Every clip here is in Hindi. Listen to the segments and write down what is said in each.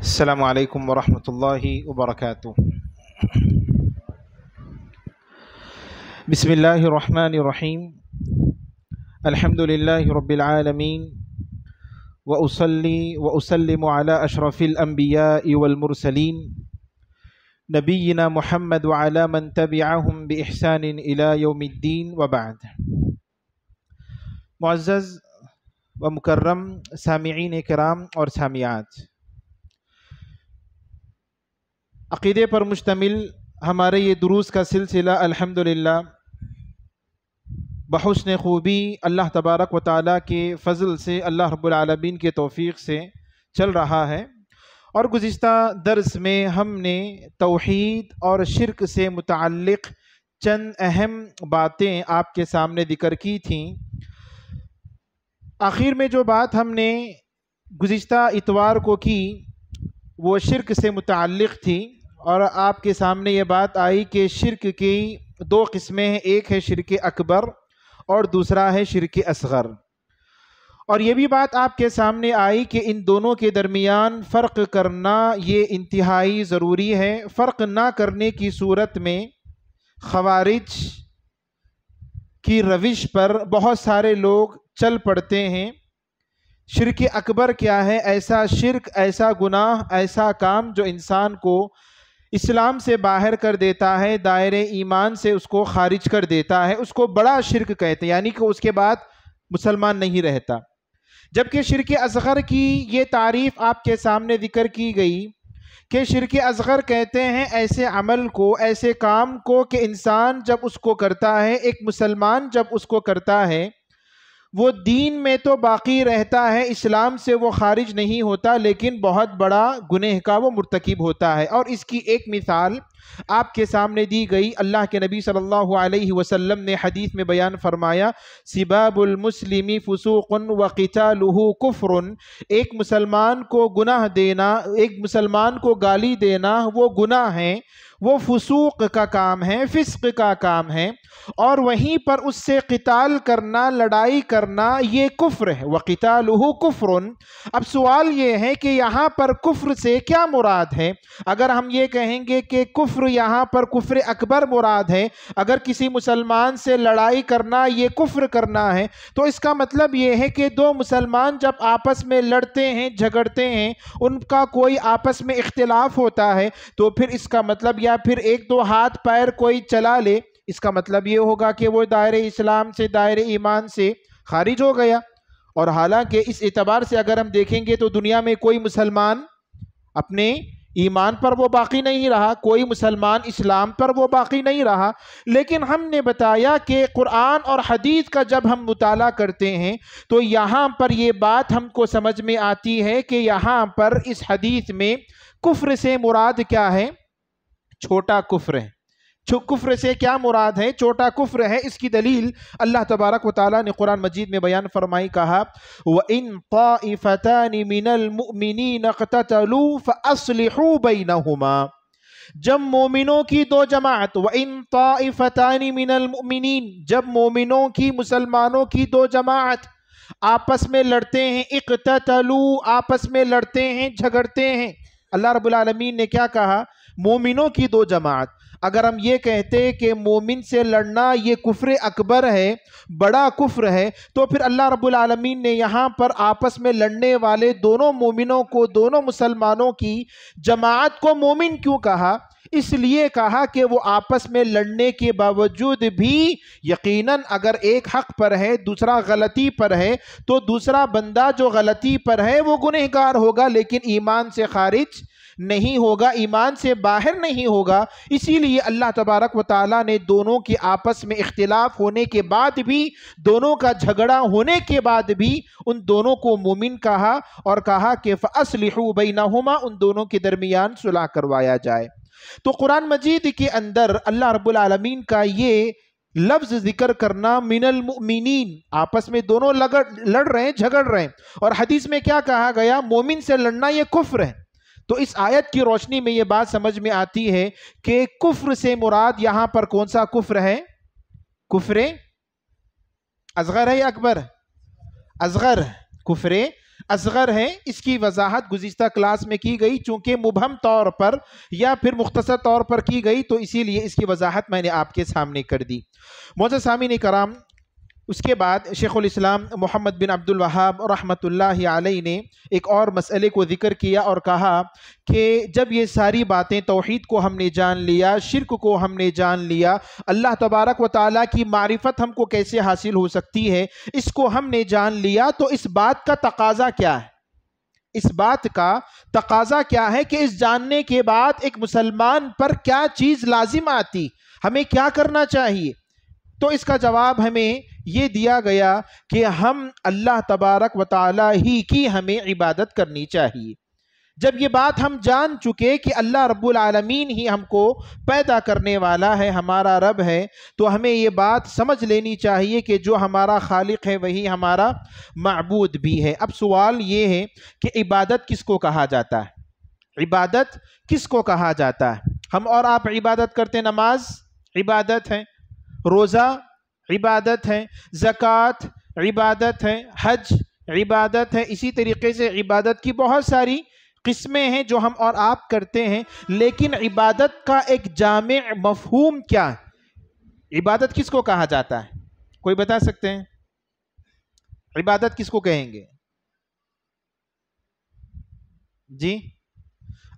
السلام عليكم ورحمة الله وبركاته بسم الله الرحمن الرحيم الحمد لله رب العالمين وأصلي وأسلم على أشرف الأنبياء والمرسلين نبينا محمد وعلى من تبعهم بإحسان إلى يوم الدين وبعد معزز ومكرم سامعين كرام أو سامعات अक़ीदे पर मुश्तमिल हमारे ये दुरूस का सिलसिला अल्हम्दुलिल्लाह बहुसन ख़ूबी अल्लाह तबारक व ताली के फ़ज़ल से अल्लाह रब्लमीन के तौफीक से चल रहा है और गुज्त दर्स में हमने तोहद और शिरक से मुतक चंद अहम बातें आपके सामने जिक्र की थी आखिर में जो बात हमने गुज्त इतवार को की वो शिरक से मुतक थी और आपके सामने ये बात आई कि शिरक की दो किस्में हैं एक है शिरक अकबर और दूसरा है शिरक असगर और ये भी बात आपके सामने आई कि इन दोनों के दरमियान फ़र्क करना ये इंतहाई ज़रूरी है फ़र्क ना करने की सूरत में खवारिज की रविश पर बहुत सारे लोग चल पड़ते हैं शिरक अकबर क्या है ऐसा शिरक ऐसा गुनाह ऐसा काम जो इंसान को इस्लाम से बाहर कर देता है दायरे ईमान से उसको खारिज कर देता है उसको बड़ा शिरक कहते हैं यानी कि उसके बाद मुसलमान नहीं रहता जबकि शिरक असगर की ये तारीफ़ आपके सामने ज़िक्र की गई कि शिरक असगर कहते हैं ऐसे अमल को ऐसे काम को कि इंसान जब उसको करता है एक मुसलमान जब उसको करता है वो दीन में तो बाकी रहता है इस्लाम से वो खारिज नहीं होता लेकिन बहुत बड़ा गुनह का वो मरतकब होता है और इसकी एक मिसाल आपके सामने दी गई अल्लाह के नबी सल्लल्लाहु अलैहि वसल्लम ने हदीस में बयान फरमाया सिबाबुलमसलमी फ़सूक़न वक़ालहू कुफ़रन एक मुसलमान को गुनाह देना एक मुसलमान को गाली देना वो गुनाह है वो फसूक का काम है फ़िस्क का काम है और वहीं पर उससे कताल करना लड़ाई करना ये कुफ्र है वक़तालहू कुफ्र अब सवाल ये है कि यहाँ पर कुफ्र से क्या मुराद है अगर हम ये कहेंगे कि कुफ्र यहाँ पर कुफ्र अकबर मुराद है अगर किसी मुसलमान से लड़ाई करना ये कुफ्र करना है तो इसका मतलब ये है कि दो मुसलमान जब आपस में लड़ते हैं झगड़ते हैं उनका कोई आपस में इख्तलाफ होता है तो फिर इसका मतलब या फिर एक दो हाथ पैर कोई चला ले इसका मतलब ये होगा कि वो दायरे इस्लाम से दायरे ईमान से खारिज हो गया और हालांकि इस एतबार से अगर हम देखेंगे तो दुनिया में कोई मुसलमान अपने ईमान पर वो बाकी नहीं रहा कोई मुसलमान इस्लाम पर वो बाकी नहीं रहा लेकिन हमने बताया कि कुरान और हदीस का जब हम मुताल करते हैं तो यहाँ पर ये बात हमको समझ में आती है कि यहाँ पर इस हदीस में कुफ्र से मुराद क्या है छोटा कुफ्र है कुफ्र से क्या मुराद है छोटा कुफ्र है इसकी दलील अल्लाह तबारक व ताली ने कुरान मजीद में बयान फरमाई कहा व इन तफ़तानमिनलमिनतलूफ़लहुबैनहुमा जब मोमिनों की दो जमात व इन तफ़तानमिनलमिन जब मोमिनों की मुसलमानों की दो जमात आपस में लड़ते हैं इकतलू आपस में लड़ते हैं झगड़ते हैं अल्लाह रबुलमीन ने क्या कहा मोमिनों की दो जमात अगर हम ये कहते कि मोमिन से लड़ना ये कुफ्र अकबर है बड़ा कुफ्र है तो फिर अल्लाह रब्बुल ने यहाँ पर आपस में लड़ने वाले दोनों मोमिनों को दोनों मुसलमानों की जमात को मोमिन क्यों कहा इसलिए कहा कि वो आपस में लड़ने के बावजूद भी यकीनन अगर एक हक पर है दूसरा गलती पर है तो दूसरा बंदा जो गलती पर है वो गुनहगार होगा लेकिन ईमान से खारिज नहीं होगा ईमान से बाहर नहीं होगा इसीलिए अल्लाह तबारक व ताली ने दोनों के आपस में इख्तलाफ होने के बाद भी दोनों का झगड़ा होने के बाद भी उन दोनों को मोमिन कहा और कहा कि बई बैनाहुमा उन दोनों के दरमियान सुलह करवाया जाए तो कुरान मजीद के अंदर अल्लाह रबालमीन का ये लफ्ज जिक्र करना मिनल मिनिन आपस में दोनों लगड़ लड़ रहे हैं झगड़ रहे हैं और हदीस में क्या कहा गया मोमिन से लड़ना ये कुफ्र है तो इस आयत की रोशनी में यह बात समझ में आती है कि कुफ्र से मुराद यहां पर कौन सा कुफ्र है कुफरे असगर है या अकबर असगर कुफरे असगर है इसकी वजाहत गुज्त क्लास में की गई चूंकि मुबहम तौर पर या फिर मुख्तसर तौर पर की गई तो इसीलिए इसकी वजाहत मैंने आपके सामने कर दी मोजा सामी ने कराम उसके बाद शेख़ुलस्लाम मोहम्मद बिन अब्दुल वहाब रहमतुल्लाह अलैह ने एक और मसले को ज़िक्र किया और कहा कि जब ये सारी बातें तोहद को हमने जान लिया शिरक को हमने जान लिया अल्लाह तबारक व ताली की मारिफत हमको कैसे हासिल हो सकती है इसको हमने जान लिया तो इस बात का तकाजा क्या है इस बात का तकाजा क्या है कि इस जानने के बाद एक मुसलमान पर क्या चीज़ लाजिम आती हमें क्या करना चाहिए तो इसका जवाब हमें ये दिया गया कि हम अल्लाह तबारक व ताली ही की हमें इबादत करनी चाहिए जब ये बात हम जान चुके कि अल्लाह रब्बुल आलमीन ही हमको पैदा करने वाला है हमारा रब है तो हमें ये बात समझ लेनी चाहिए कि जो हमारा खालिक है वही हमारा मबूद भी है अब सवाल ये है कि इबादत किसको कहा जाता है इबादत किसको कहा जाता है हम और आप इबादत करते नमाज इबादत है रोज़ा इबादत है ज़क़़त इबादत है हज इबादत है इसी तरीके से इबादत की बहुत सारी किस्में हैं जो हम और आप करते हैं लेकिन इबादत का एक जाम मफहूम क्या है इबादत किसको कहा जाता है कोई बता सकते हैं इबादत किसको कहेंगे जी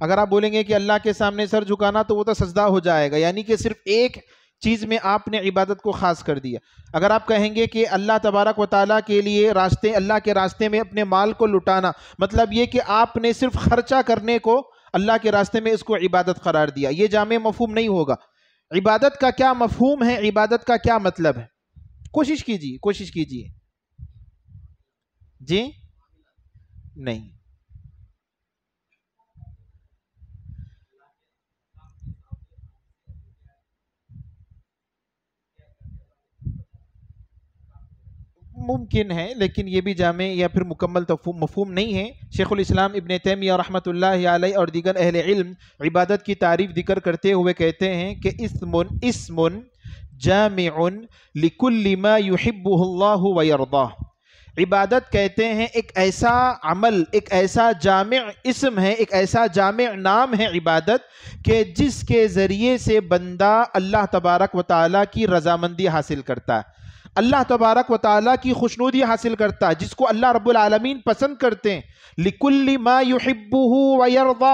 अगर आप बोलेंगे कि अल्लाह के सामने सर झुकाना तो वो तो सजदा हो जाएगा यानी कि सिर्फ एक चीज़ में आपने इबादत को ख़ास कर दिया अगर आप कहेंगे कि अल्लाह तबारक व के लिए रास्ते अल्लाह के रास्ते में अपने माल को लुटाना मतलब ये कि आपने सिर्फ ख़र्चा करने को अल्लाह के रास्ते में इसको इबादत करार दिया ये जाम मफहम नहीं होगा इबादत का क्या मफहम है इबादत का क्या मतलब है कोशिश कीजिए कोशिश कीजिए जी नहीं मुमकिन है लेकिन ये भी जामे या फिर मुकम्मल मफहम नहीं है शेख़ुलस्लाम इबन तैमिया रहमत और दीगर अहल इल्म इबादत की तारीफ़ जिक्र करते हुए कहते हैं कि इस इसमुन जाम लिकुल्लिमा युहिब्बुल्लाह इबादत कहते हैं एक ऐसा अमल एक ऐसा जाम इसम है एक ऐसा जाम नाम है इबादत के जिसके ज़रिए से बंदा अल्लाह तबारक व ताली की रजामंदी हासिल करता है अल्लाह तबारक व ताली की खुशनूदी हासिल करता है जिसको अल्लाह रबालमीन पसंद करते हैं लिकुल्ली माहिबू वर्दा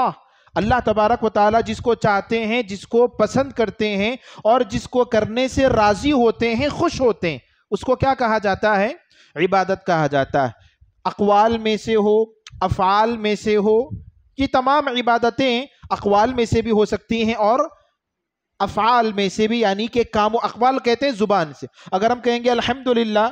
अल्लाह तबारक व ताली जिसको चाहते हैं जिसको पसंद करते हैं और जिसको करने से राज़ी होते हैं खुश होते हैं उसको क्या कहा जाता है इबादत कहा जाता है अकवाल में से हो अफ़ाल में से हो ये तमाम इबादतें अकवाल में से भी हो सकती हैं और अफ़ाल में से भी यानी कि काम अकबाल कहते हैं ज़ुबान से अगर हम कहेंगे अल्हम्दुलिल्लाह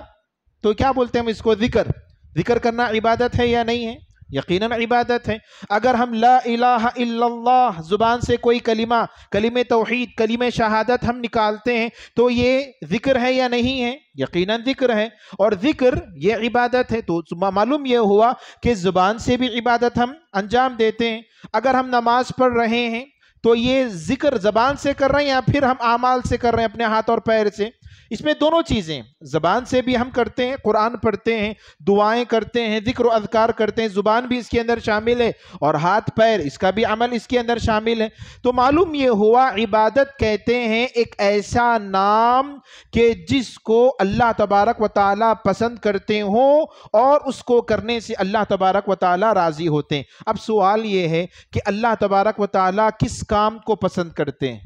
तो क्या बोलते हैं हम इसको ज़िक्र ज़िक्र करना इबादत है या नहीं है यकीनन इबादत है अगर हम ला इलाहा इल्लल्लाह ज़ुबान से कोई कलिमा कलीम तोहीद कलीम शहादत हम निकालते हैं तो ये ज़िक्र है या नहीं है यकीनन ज़िक्र है और ज़िक्र ये इबादत है तो मालूम यह हुआ कि ज़ुबान से भी इबादत हम अंजाम देते हैं अगर हम नमाज़ पढ़ रहे हैं तो ये जिक्र जबान से कर रहे हैं या फिर हम आमाल से कर रहे हैं अपने हाथ और पैर से इसमें दोनों चीज़ें ज़बान से भी हम करते हैं कुरान पढ़ते हैं दुआएं करते हैं जिक्र अदकार करते हैं ज़ुबान भी इसके अंदर शामिल है और हाथ पैर इसका भी अमल इसके अंदर शामिल है तो मालूम ये हुआ इबादत कहते हैं एक ऐसा नाम के जिसको अल्लाह तबारक व ताली पसंद करते हों और उसको करने से अल्लाह तबारक व ताली राज़ी होते हैं अब सवाल ये है कि अल्लाह तबारक व ताली किस काम को पसंद करते हैं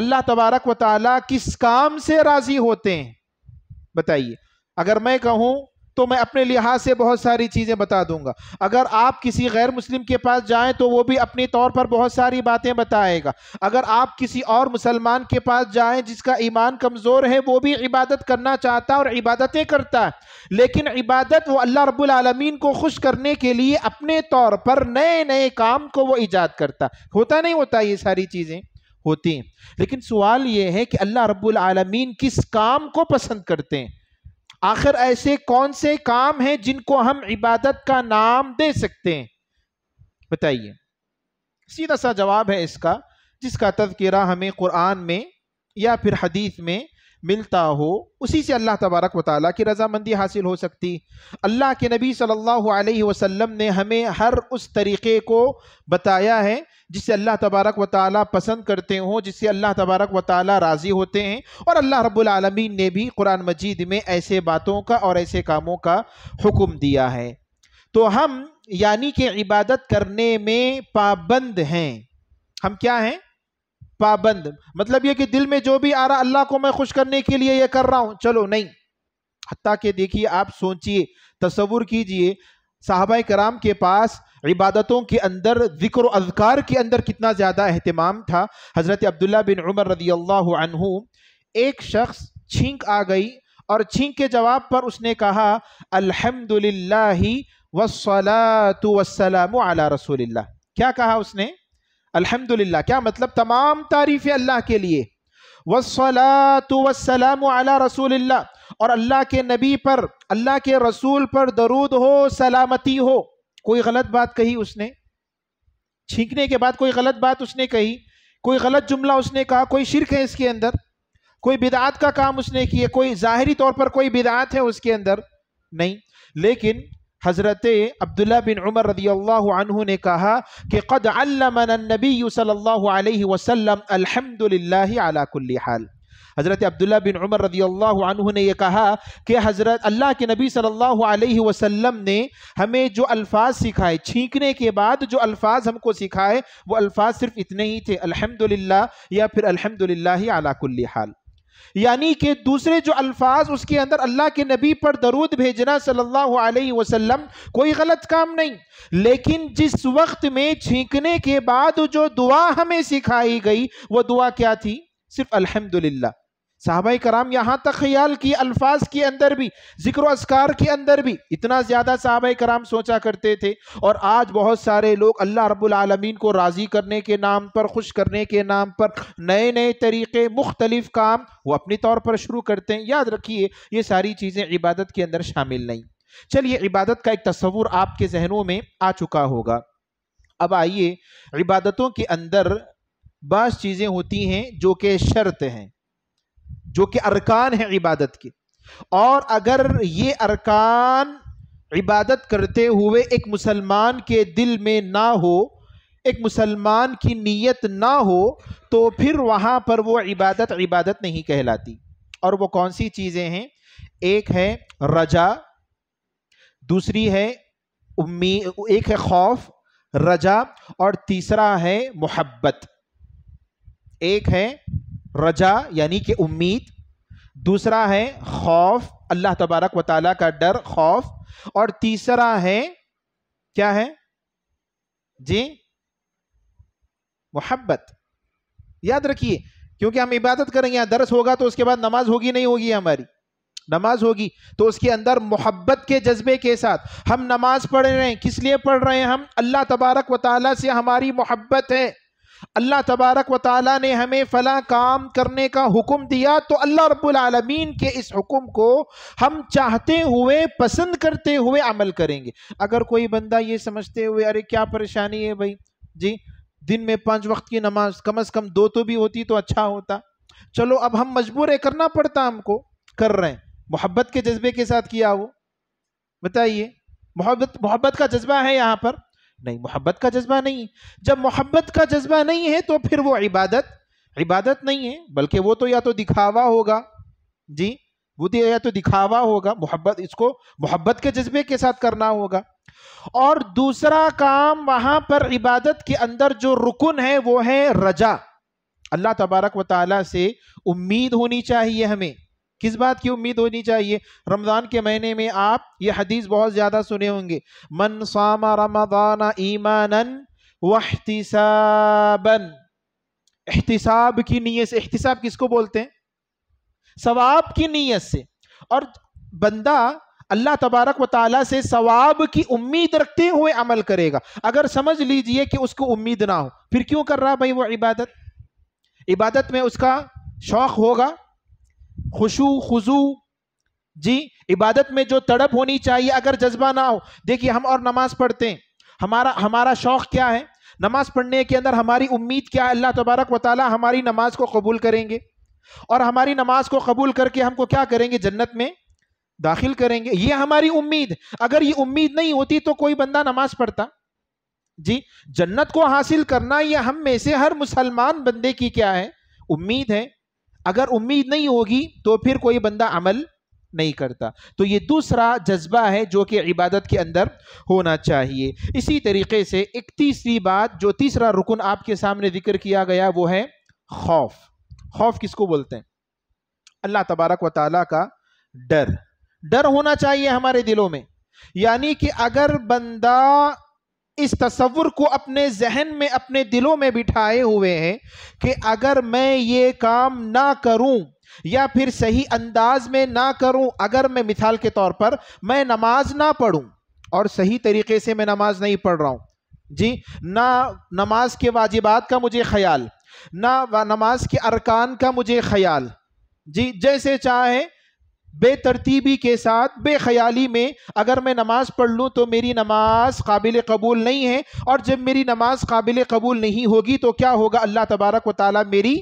अल्लाह तबारक व ताली किस काम से राज़ी होते हैं बताइए अगर मैं कहूँ तो मैं अपने लिहाज से बहुत सारी चीज़ें बता दूंगा अगर आप किसी गैर मुस्लिम के पास जाएं तो वो भी अपने तौर पर बहुत सारी बातें बताएगा अगर आप किसी और मुसलमान के पास जाएं जिसका ईमान कमज़ोर है वो भी इबादत करना चाहता है और इबादतें करता है लेकिन इबादत वो अल्लाह रब्बुल रबालमीन को खुश करने के लिए अपने तौर पर नए नए काम को वो ईजाद करता होता नहीं होता ये सारी चीज़ें होती हैं लेकिन सवाल ये है कि अल्लाह रब्बुल आलमीन किस काम को पसंद करते हैं आखिर ऐसे कौन से काम हैं जिनको हम इबादत का नाम दे सकते हैं बताइए सीधा सा जवाब है इसका जिसका तस्करा हमें कुरान में या फिर हदीस में मिलता हो उसी से अल्लाह तबारक वाली की रजामंदी हासिल हो सकती अल्लाह के नबी सल्लल्लाहु अलैहि वसल्लम ने हमें हर उस तरीक़े को बताया है जिसे अल्लाह तबारक वाली पसंद करते हों जिससे अल्लाह तबारक वाली राज़ी होते हैं और अल्लाह रब्लमीन ने भी कुरान मजीद में ऐसे बातों का और ऐसे कामों का हुक्म दिया है तो हम यानी कि इबादत करने में पाबंद हैं हम क्या हैं पाबंद मतलब ये कि दिल में जो भी आ रहा अल्लाह को मैं खुश करने के लिए ये कर रहा हूं चलो नहीं हती के देखिए आप सोचिए तस्वुर कीजिए साहबा कराम के पास इबादतों के अंदर जिक्र अजकार के अंदर कितना ज़्यादा अहतमाम था हज़रत अब्दुल्ला बिन उमर रदी अल्लाह एक शख्स छींक आ गई और छींक के जवाब पर उसने कहा अलहमदुल्ला वसलातु वसलाम अला रसूलिल्लाह क्या कहा उसने अल्हम्दुलिल्लाह क्या मतलब तमाम तारीफ़ अल्लाह के लिए वसलातु वसलाम अला रसूल और अल्लाह के नबी पर अल्लाह के रसूल पर दरूद हो सलामती हो कोई गलत बात कही उसने छींकने के बाद कोई गलत बात उसने कही कोई गलत जुमला उसने कहा कोई शिरक है इसके अंदर कोई बिदात का काम उसने किया कोई ज़ाहरी तौर पर कोई बिदात है उसके अंदर नहीं लेकिन हज़रत अब्दुल्ला बिन उमर रदी अल्लाह ने कहा कि कद अल्लाबी सल्लल्लाहु अलैहि वसल्लम अल्हम्दुलिल्लाह अला कुल्ली हाल हज़रत अब्दुल्ला बिन उमर रदी अल्लाह ने यह कहा कि हज़रत अल्लाह के नबी सल्लल्लाहु अलैहि वसल्लम ने हमें जो अल्फाज सिखाए छींकने के बाद जो अल्फाज हमको सिखाए वो अल्फाज सिर्फ इतने ही थे अल्हम्दुलिल्लाह या फिर अल्हम्दुलिल्लाह अला कुल्ली हाल यानी कि दूसरे जो अल्फाज उसके अंदर अल्लाह के नबी पर दरूद भेजना सल्लल्लाहु अलैहि वसल्लम कोई गलत काम नहीं लेकिन जिस वक्त में छींकने के बाद जो दुआ हमें सिखाई गई वो दुआ क्या थी सिर्फ अल्हम्दुलिल्लाह साहबा कराम यहाँ तक ख्याल की अल्फाज के अंदर भी जिक्र असकार के अंदर भी इतना ज़्यादा साहबा कराम सोचा करते थे और आज बहुत सारे लोग अल्लाह रबालमीन को राज़ी करने के नाम पर खुश करने के नाम पर नए नए तरीक़े मुख्तलिफ काम वो अपने तौर पर शुरू करते हैं याद रखिए ये सारी चीज़ें इबादत के अंदर शामिल नहीं चलिए इबादत का एक तस्वूर आपके जहनों में आ चुका होगा अब आइए इबादतों के अंदर बास चीज़ें होती हैं जो कि शर्त हैं जो कि अरकान है इबादत के और अगर ये अरकान इबादत करते हुए एक मुसलमान के दिल में ना हो एक मुसलमान की नीयत ना हो तो फिर वहाँ पर वो इबादत इबादत नहीं कहलाती और वो कौन सी चीज़ें हैं एक है रजा दूसरी है उम्मी एक है खौफ रजा और तीसरा है मोहब्बत एक है रजा यानी कि उम्मीद दूसरा है खौफ अल्लाह तबारक व का डर खौफ और तीसरा है क्या है जी मोहब्बत याद रखिए क्योंकि हम इबादत करेंगे यहां दर्स होगा तो उसके बाद नमाज होगी नहीं होगी हमारी नमाज होगी तो उसके अंदर मोहब्बत के जज्बे के साथ हम नमाज पढ़ रहे हैं किस लिए पढ़ रहे हैं हम अल्लाह तबारक व से हमारी मोहब्बत है अल्लाह तबारक व ताली ने हमें फ़ला काम करने का हुक्म दिया तो अल्लाह रब्लमीन के इस हुक्म को हम चाहते हुए पसंद करते हुए अमल करेंगे अगर कोई बंदा ये समझते हुए अरे क्या परेशानी है भाई जी दिन में पाँच वक्त की नमाज कम अज़ कम दो तो भी होती तो अच्छा होता चलो अब हम मजबूर है करना पड़ता हमको कर रहे हैं मोहब्बत के जज्बे के साथ किया वो बताइए मोहब्बत मोहब्बत का जज्बा है यहाँ पर नहीं मोहब्बत का जज्बा नहीं जब मोहब्बत का जज्बा नहीं है तो फिर वो इबादत इबादत नहीं है बल्कि वो तो या तो दिखावा होगा जी वो तो या तो दिखावा होगा मोहब्बत इसको मोहब्बत के जज्बे के साथ करना होगा और दूसरा काम वहाँ पर इबादत के अंदर जो रुकन है वो है रजा अल्लाह तबारक व ताली से उम्मीद होनी चाहिए हमें किस बात की उम्मीद होनी चाहिए रमज़ान के महीने में आप ये हदीस बहुत ज़्यादा सुने होंगे मन सामा रमदान ईमान वहतिसाबन एहतिसाब की नीयत से एहतिसाब किसको बोलते हैं सवाब की नीयत से और बंदा अल्लाह तबारक व ताली से सवाब की उम्मीद रखते हुए अमल करेगा अगर समझ लीजिए कि उसको उम्मीद ना हो फिर क्यों कर रहा भाई वो इबादत इबादत में उसका शौक़ होगा खुशु खुजू जी इबादत में जो तड़प होनी चाहिए अगर जज्बा ना हो देखिए हम और नमाज पढ़ते हैं हमारा हमारा शौक़ क्या है नमाज पढ़ने के अंदर हमारी उम्मीद क्या है अल्लाह तबारक व ताली हमारी नमाज को कबूल करेंगे और हमारी नमाज को कबूल करके हमको क्या करेंगे जन्नत में दाखिल करेंगे ये हमारी उम्मीद अगर ये उम्मीद नहीं होती तो कोई बंदा नमाज पढ़ता जी जन्नत को हासिल करना यह हम में से हर मुसलमान बंदे की क्या है उम्मीद है अगर उम्मीद नहीं होगी तो फिर कोई बंदा अमल नहीं करता तो ये दूसरा जज्बा है जो कि इबादत के अंदर होना चाहिए इसी तरीके से एक तीसरी बात जो तीसरा रुकन आपके सामने जिक्र किया गया वो है खौफ खौफ किसको बोलते हैं अल्लाह तबारक व ताली का डर डर होना चाहिए हमारे दिलों में यानी कि अगर बंदा इस तस्वुर को अपने जहन में अपने दिलों में बिठाए हुए हैं कि अगर मैं ये काम ना करूं या फिर सही अंदाज में ना करूं अगर मैं मिसाल के तौर पर मैं नमाज ना पढ़ूं और सही तरीके से मैं नमाज नहीं पढ़ रहा हूं जी ना नमाज के वाजिबात का मुझे ख्याल ना नमाज के अरकान का मुझे ख्याल जी जैसे चाहे बेतरतीबी के साथ बेख्याली में अगर मैं नमाज़ पढ़ लूँ तो मेरी नमाज काबिल कबूल नहीं है और जब मेरी नमाज काबिल कबूल नहीं होगी तो क्या होगा अल्लाह तबारक व ताली मेरी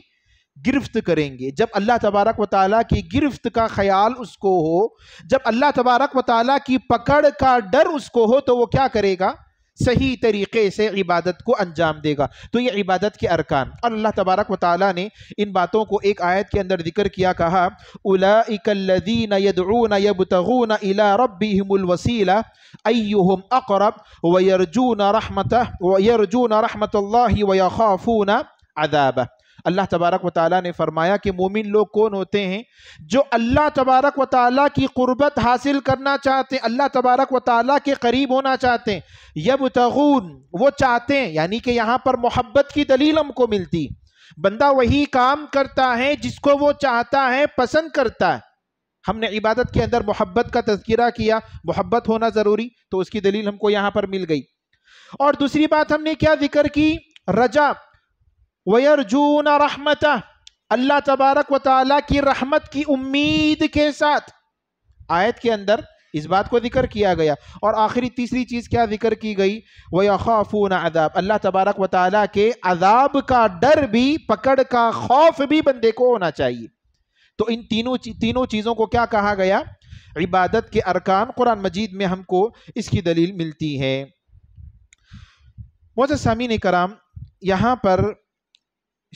गिरफ्त करेंगे जब अल्लाह तबारक व ताली की गिरफ्त का ख्याल उसको हो जब अल्लाह तबारक व ताली की पकड़ का डर उसको हो तो वो क्या करेगा सही तरीके से इबादत को अंजाम देगा तो ये इबादत के अरकान और अल्लाह तबारक वाली ने इन बातों को एक आयत के अंदर जिक्र किया कहा उलादीन यदून यबतगून इला रबीमवसीला अयुम अकरब वयरजून रहमत वयरजून अल्लाह तबारक व ताली ने फरमाया कि मोमिन लोग कौन होते हैं जो अल्लाह तबारक व ताली की कुर्बत हासिल करना चाहते हैं अल्लाह तबारक व ताली के करीब होना चाहते हैं यब तगून वो चाहते हैं यानी कि यहाँ पर मोहब्बत की दलील हमको मिलती बंदा वही काम करता है जिसको वो चाहता है पसंद करता है हमने इबादत के अंदर मोहब्बत का तस्करा किया मोहब्बत होना ज़रूरी तो उसकी दलील हमको यहाँ पर मिल गई और दूसरी बात हमने क्या जिक्र की रजा वयरजून रहमत अल्लाह तबारक व ताली की रहमत की उम्मीद के साथ आयत के अंदर इस बात को जिक्र किया गया और आखिरी तीसरी चीज़ क्या जिक्र की गई वफ़ून अदाब अल्लाह तबारक व ताली के अदाब का डर भी पकड़ का खौफ भी बंदे को होना चाहिए तो इन तीनों तीनों चीज़ों को क्या कहा गया इबादत के अरकान कुरान मजीद में हमको इसकी दलील मिलती है मोजस्मी कराम यहाँ पर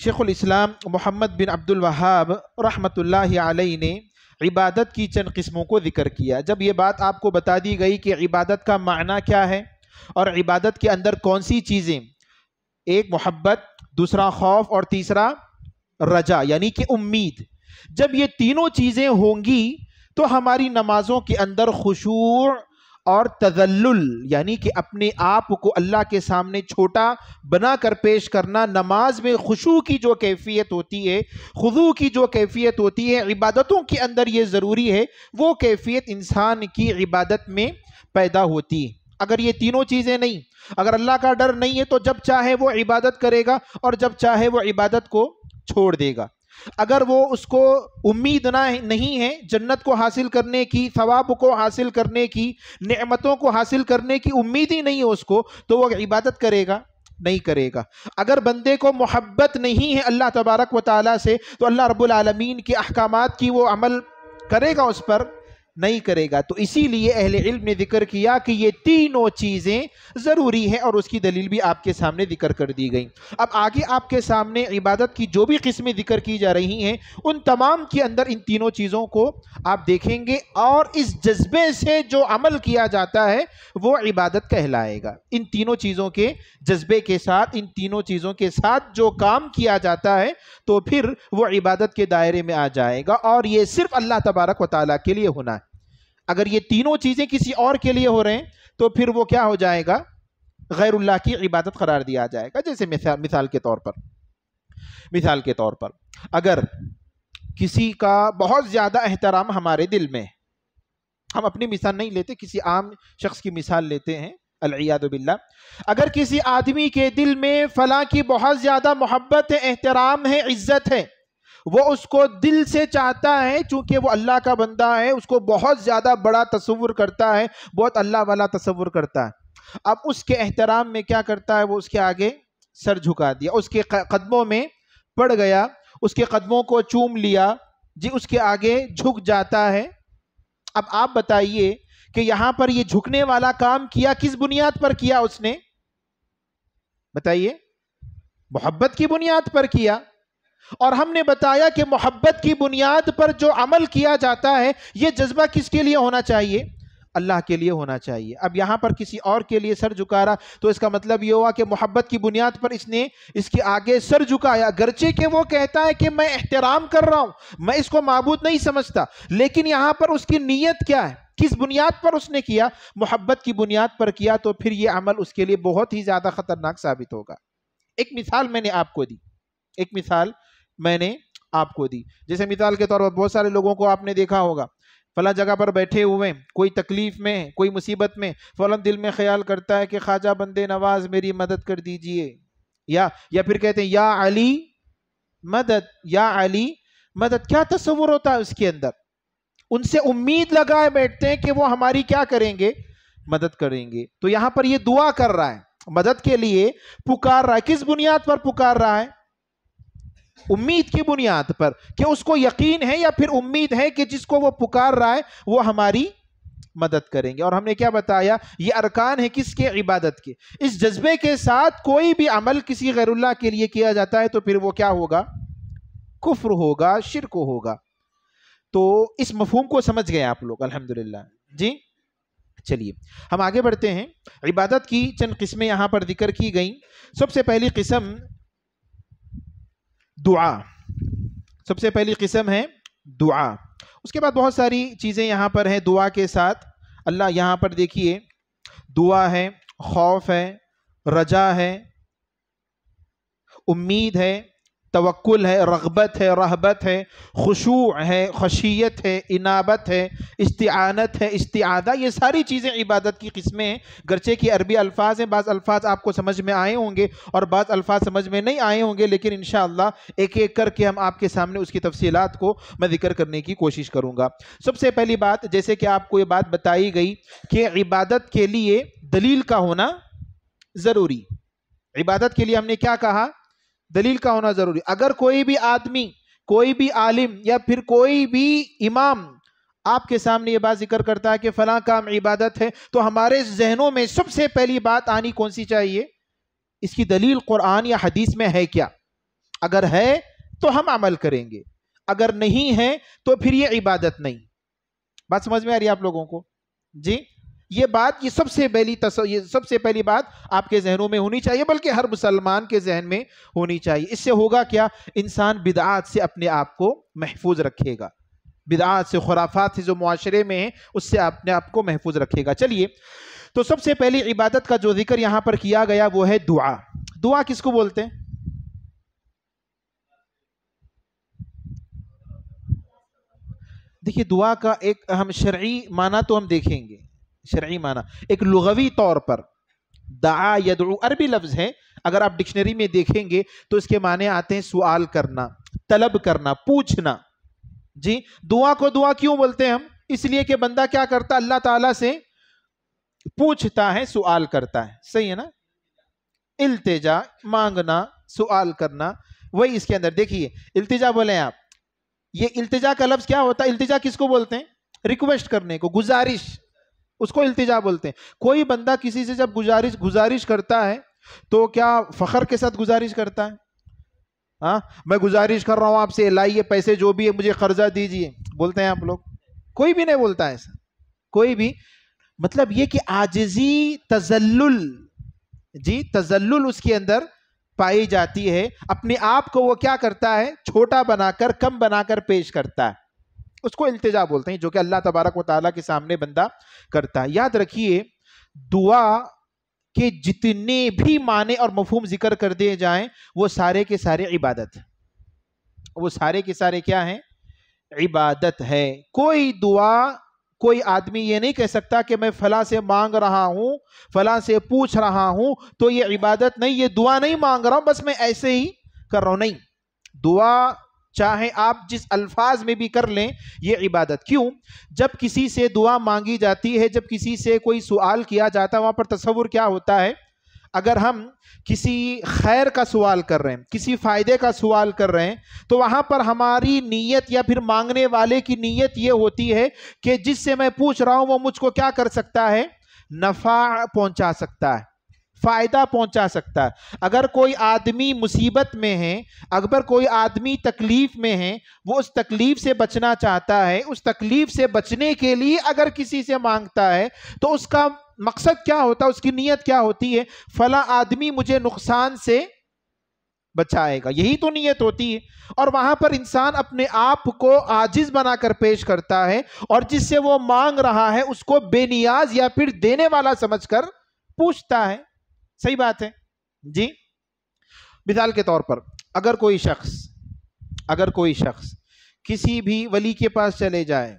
शेख़ुलस्लाम मोहम्मद बिन अब्दुल वहाब रहमतुल्लाह अलैह ने इबादत की चंद किस्मों को जिक्र किया जब ये बात आपको बता दी गई कि इबादत का मायना क्या है और इबादत के अंदर कौन सी चीज़ें एक मोहब्बत दूसरा खौफ और तीसरा रजा यानी कि उम्मीद जब ये तीनों चीज़ें होंगी तो हमारी नमाज़ों के अंदर खुशूर और तजल्लुल यानी कि अपने आप को अल्लाह के सामने छोटा बना कर पेश करना नमाज में खुशू की जो कैफियत होती है खुजू की जो कैफियत होती है इबादतों के अंदर ये ज़रूरी है वो कैफियत इंसान की इबादत में पैदा होती है अगर ये तीनों चीज़ें नहीं अगर अल्लाह का डर नहीं है तो जब चाहे वो इबादत करेगा और जब चाहे वो इबादत को छोड़ देगा अगर वो उसको उम्मीद ना नहीं है जन्नत को हासिल करने की सवाब को हासिल करने की नेमतों को हासिल करने की उम्मीद ही नहीं है उसको तो वो इबादत करेगा नहीं करेगा अगर बंदे को मोहब्बत नहीं है अल्लाह तबारक व ताली से तो अल्लाह रब्बुल रबालमीन के अहकाम की वो अमल करेगा उस पर नहीं करेगा तो इसीलिए अहले इल्म ने जिक्र किया कि ये तीनों चीज़ें ज़रूरी हैं और उसकी दलील भी आपके सामने जिक्र कर दी गई अब आगे आपके सामने इबादत की जो भी किस्में जिक्र की जा रही हैं उन तमाम के अंदर इन तीनों चीज़ों को आप देखेंगे और इस जज्बे से जो अमल किया जाता है वो इबादत कहलाएगा इन तीनों चीज़ों के जज्बे के साथ इन तीनों चीज़ों के साथ जो काम किया जाता है तो फिर वह इबादत के दायरे में आ जाएगा और ये सिर्फ अल्लाह तबारक व ताली के लिए होना है अगर ये तीनों चीज़ें किसी और के लिए हो रहे हैं तो फिर वो क्या हो जाएगा गैरुल्लाह की इबादत करार दिया जाएगा जैसे मिसाल मिसाल के तौर पर मिसाल के तौर पर अगर किसी का बहुत ज़्यादा एहतराम हमारे दिल में हम अपनी मिसाल नहीं लेते किसी आम शख्स की मिसाल लेते हैं अलयादबिल्ला अगर किसी आदमी के दिल में फला की बहुत ज़्यादा मोहब्बत है एहतराम है इज्जत है वो उसको दिल से चाहता है चूँकि वो अल्लाह का बंदा है उसको बहुत ज़्यादा बड़ा तस्वुर करता है बहुत अल्लाह वाला तस्वुर करता है अब उसके एहतराम में क्या करता है वो उसके आगे सर झुका दिया उसके कदमों में पड़ गया उसके कदमों को चूम लिया जी उसके आगे झुक जाता है अब आप बताइए कि यहाँ पर ये झुकने वाला काम किया किस बुनियाद पर किया उसने बताइए मोहब्बत की बुनियाद पर किया और हमने बताया कि मोहब्बत की बुनियाद पर जो अमल किया जाता है ये जज्बा किसके लिए होना चाहिए अल्लाह के लिए होना चाहिए अब यहां पर किसी और के लिए सर झुका रहा तो इसका मतलब ये हुआ कि मोहब्बत की बुनियाद पर इसने इसके आगे सर झुकाया गर्चे के वो कहता है कि मैं एहतराम कर रहा हूं मैं इसको मबूद नहीं समझता लेकिन यहां पर उसकी नीयत क्या है किस बुनियाद पर उसने किया मोहब्बत की बुनियाद पर किया तो फिर यह अमल उसके लिए बहुत ही ज़्यादा ख़तरनाक साबित होगा एक मिसाल मैंने आपको दी एक मिसाल मैंने आपको दी जैसे मिसाल के तौर पर बहुत सारे लोगों को आपने देखा होगा फला जगह पर बैठे हुए कोई तकलीफ़ में कोई मुसीबत में फ़ला दिल में ख्याल करता है कि ख्वाजा बंदे नवाज मेरी मदद कर दीजिए या या फिर कहते हैं या अली मदद या अली मदद क्या तस्वुर होता है उसके अंदर उनसे उम्मीद लगाए बैठते हैं कि वो हमारी क्या करेंगे मदद करेंगे तो यहाँ पर ये दुआ कर रहा है मदद के लिए पुकार रहा है किस बुनियाद पर पुकार रहा है उम्मीद की बुनियाद पर कि उसको यकीन है या फिर उम्मीद है कि जिसको वो पुकार रहा है वो हमारी मदद करेंगे और हमने क्या बताया ये अरकान है किसके इबादत के इस जज्बे के साथ कोई भी अमल किसी गैरुल्ला के लिए किया जाता है तो फिर वो क्या होगा कुफ्र होगा शिरक होगा तो इस मफहूम को समझ गए आप लोग अल्हम्दुलिल्लाह जी चलिए हम आगे बढ़ते हैं इबादत की चंद किस्में यहाँ पर जिक्र की गई सबसे पहली किस्म दुआ सबसे पहली किस्म है दुआ उसके बाद बहुत सारी चीज़ें यहाँ पर हैं दुआ के साथ अल्लाह यहाँ पर देखिए दुआ है खौफ है रजा है उम्मीद है तवक्ल है रगबत है रहबत है खुशू है खशियत है इनाबत है इस्तानत है इस्तादा ये सारी चीज़ें इबादत की किस्में हैं गरचे की अरबी अल्फाज हैं बाज़ अल्फाज आपको समझ में आए होंगे और बाज़ अल्फाज समझ में नहीं आए होंगे लेकिन इन एक एक करके हम आपके सामने उसकी तफसीत को मैं जिक्र करने की कोशिश करूँगा सबसे पहली बात जैसे कि आपको ये बात बताई गई कि इबादत के लिए दलील का होना ज़रूरी इबादत के लिए हमने क्या कहा दलील का होना ज़रूरी अगर कोई भी आदमी कोई भी आलिम या फिर कोई भी इमाम आपके सामने ये बात जिक्र करता है कि फलां काम इबादत है तो हमारे जहनों में सबसे पहली बात आनी कौन सी चाहिए इसकी दलील कुरान या हदीस में है क्या अगर है तो हम अमल करेंगे अगर नहीं है तो फिर ये इबादत नहीं बात समझ में आ रही है आप लोगों को जी ये बात ये सबसे पहली तस ये सबसे पहली बात आपके जहनों में होनी चाहिए बल्कि हर मुसलमान के जहन में होनी चाहिए इससे होगा क्या इंसान बिदात से अपने आप को महफूज रखेगा बिदात से खुराफात से जो माशरे में है उससे अपने आप को महफूज रखेगा चलिए तो सबसे पहली इबादत का जो जिक्र यहाँ पर किया गया वो है दुआ दुआ किसको बोलते हैं देखिए दुआ का एक हम शर्य माना तो हम देखेंगे शर्य माना एक लुगवी तौर पर दा यदू अरबी लफ्ज है अगर आप डिक्शनरी में देखेंगे तो इसके माने आते हैं सवाल करना तलब करना पूछना जी दुआ को दुआ क्यों बोलते हैं हम इसलिए कि बंदा क्या करता अल्लाह ताला से पूछता है सवाल करता है सही है ना इल्तिजा मांगना सवाल करना वही इसके अंदर देखिए इल्तिजा बोले आप ये इल्तिजा का लफ्ज क्या होता है इल्तिजा किसको बोलते हैं रिक्वेस्ट करने को गुजारिश उसको इल्तिजा बोलते हैं कोई बंदा किसी से जब गुजारिश गुजारिश करता है तो क्या फ़खर के साथ गुजारिश करता है हाँ मैं गुजारिश कर रहा हूँ आपसे लाइए पैसे जो भी है मुझे कर्जा दीजिए बोलते हैं आप लोग कोई भी नहीं बोलता ऐसा कोई भी मतलब ये कि आजजी तजल्लुल जी तजल्लुल उसके अंदर पाई जाती है अपने आप को वो क्या करता है छोटा बनाकर कम बनाकर पेश करता है उसको अल्तजा बोलते हैं जो कि अल्लाह तबारक व के सामने बंदा करता है याद रखिए दुआ के जितने भी माने और मफहम जिक्र कर दिए जाएं वो सारे के सारे इबादत वो सारे के सारे क्या हैं इबादत है कोई दुआ कोई आदमी ये नहीं कह सकता कि मैं फला से मांग रहा हूँ फला से पूछ रहा हूँ तो ये इबादत नहीं ये दुआ नहीं मांग रहा हूँ बस मैं ऐसे ही कर रहा हूँ नहीं दुआ चाहे आप जिस अल्फाज में भी कर लें ये इबादत क्यों जब किसी से दुआ मांगी जाती है जब किसी से कोई सवाल किया जाता है वहाँ पर तस्वुर क्या होता है अगर हम किसी खैर का सवाल कर रहे हैं किसी फ़ायदे का सवाल कर रहे हैं तो वहाँ पर हमारी नीयत या फिर मांगने वाले की नीयत ये होती है कि जिससे मैं पूछ रहा हूँ वो मुझको क्या कर सकता है नफ़ा पहुँचा सकता है फायदा पहुंचा सकता है अगर कोई आदमी मुसीबत में है अगर कोई आदमी तकलीफ में है वो उस तकलीफ से बचना चाहता है उस तकलीफ से बचने के लिए अगर किसी से मांगता है तो उसका मकसद क्या होता है उसकी नीयत क्या होती है फला आदमी मुझे नुकसान से बचाएगा यही तो नीयत होती है और वहां पर इंसान अपने आप को आजिज बनाकर पेश करता है और जिससे वो मांग रहा है उसको बेनियाज या फिर देने वाला समझकर पूछता है सही बात है जी मिसाल के तौर पर अगर कोई शख्स अगर कोई शख्स किसी भी वली के पास चले जाए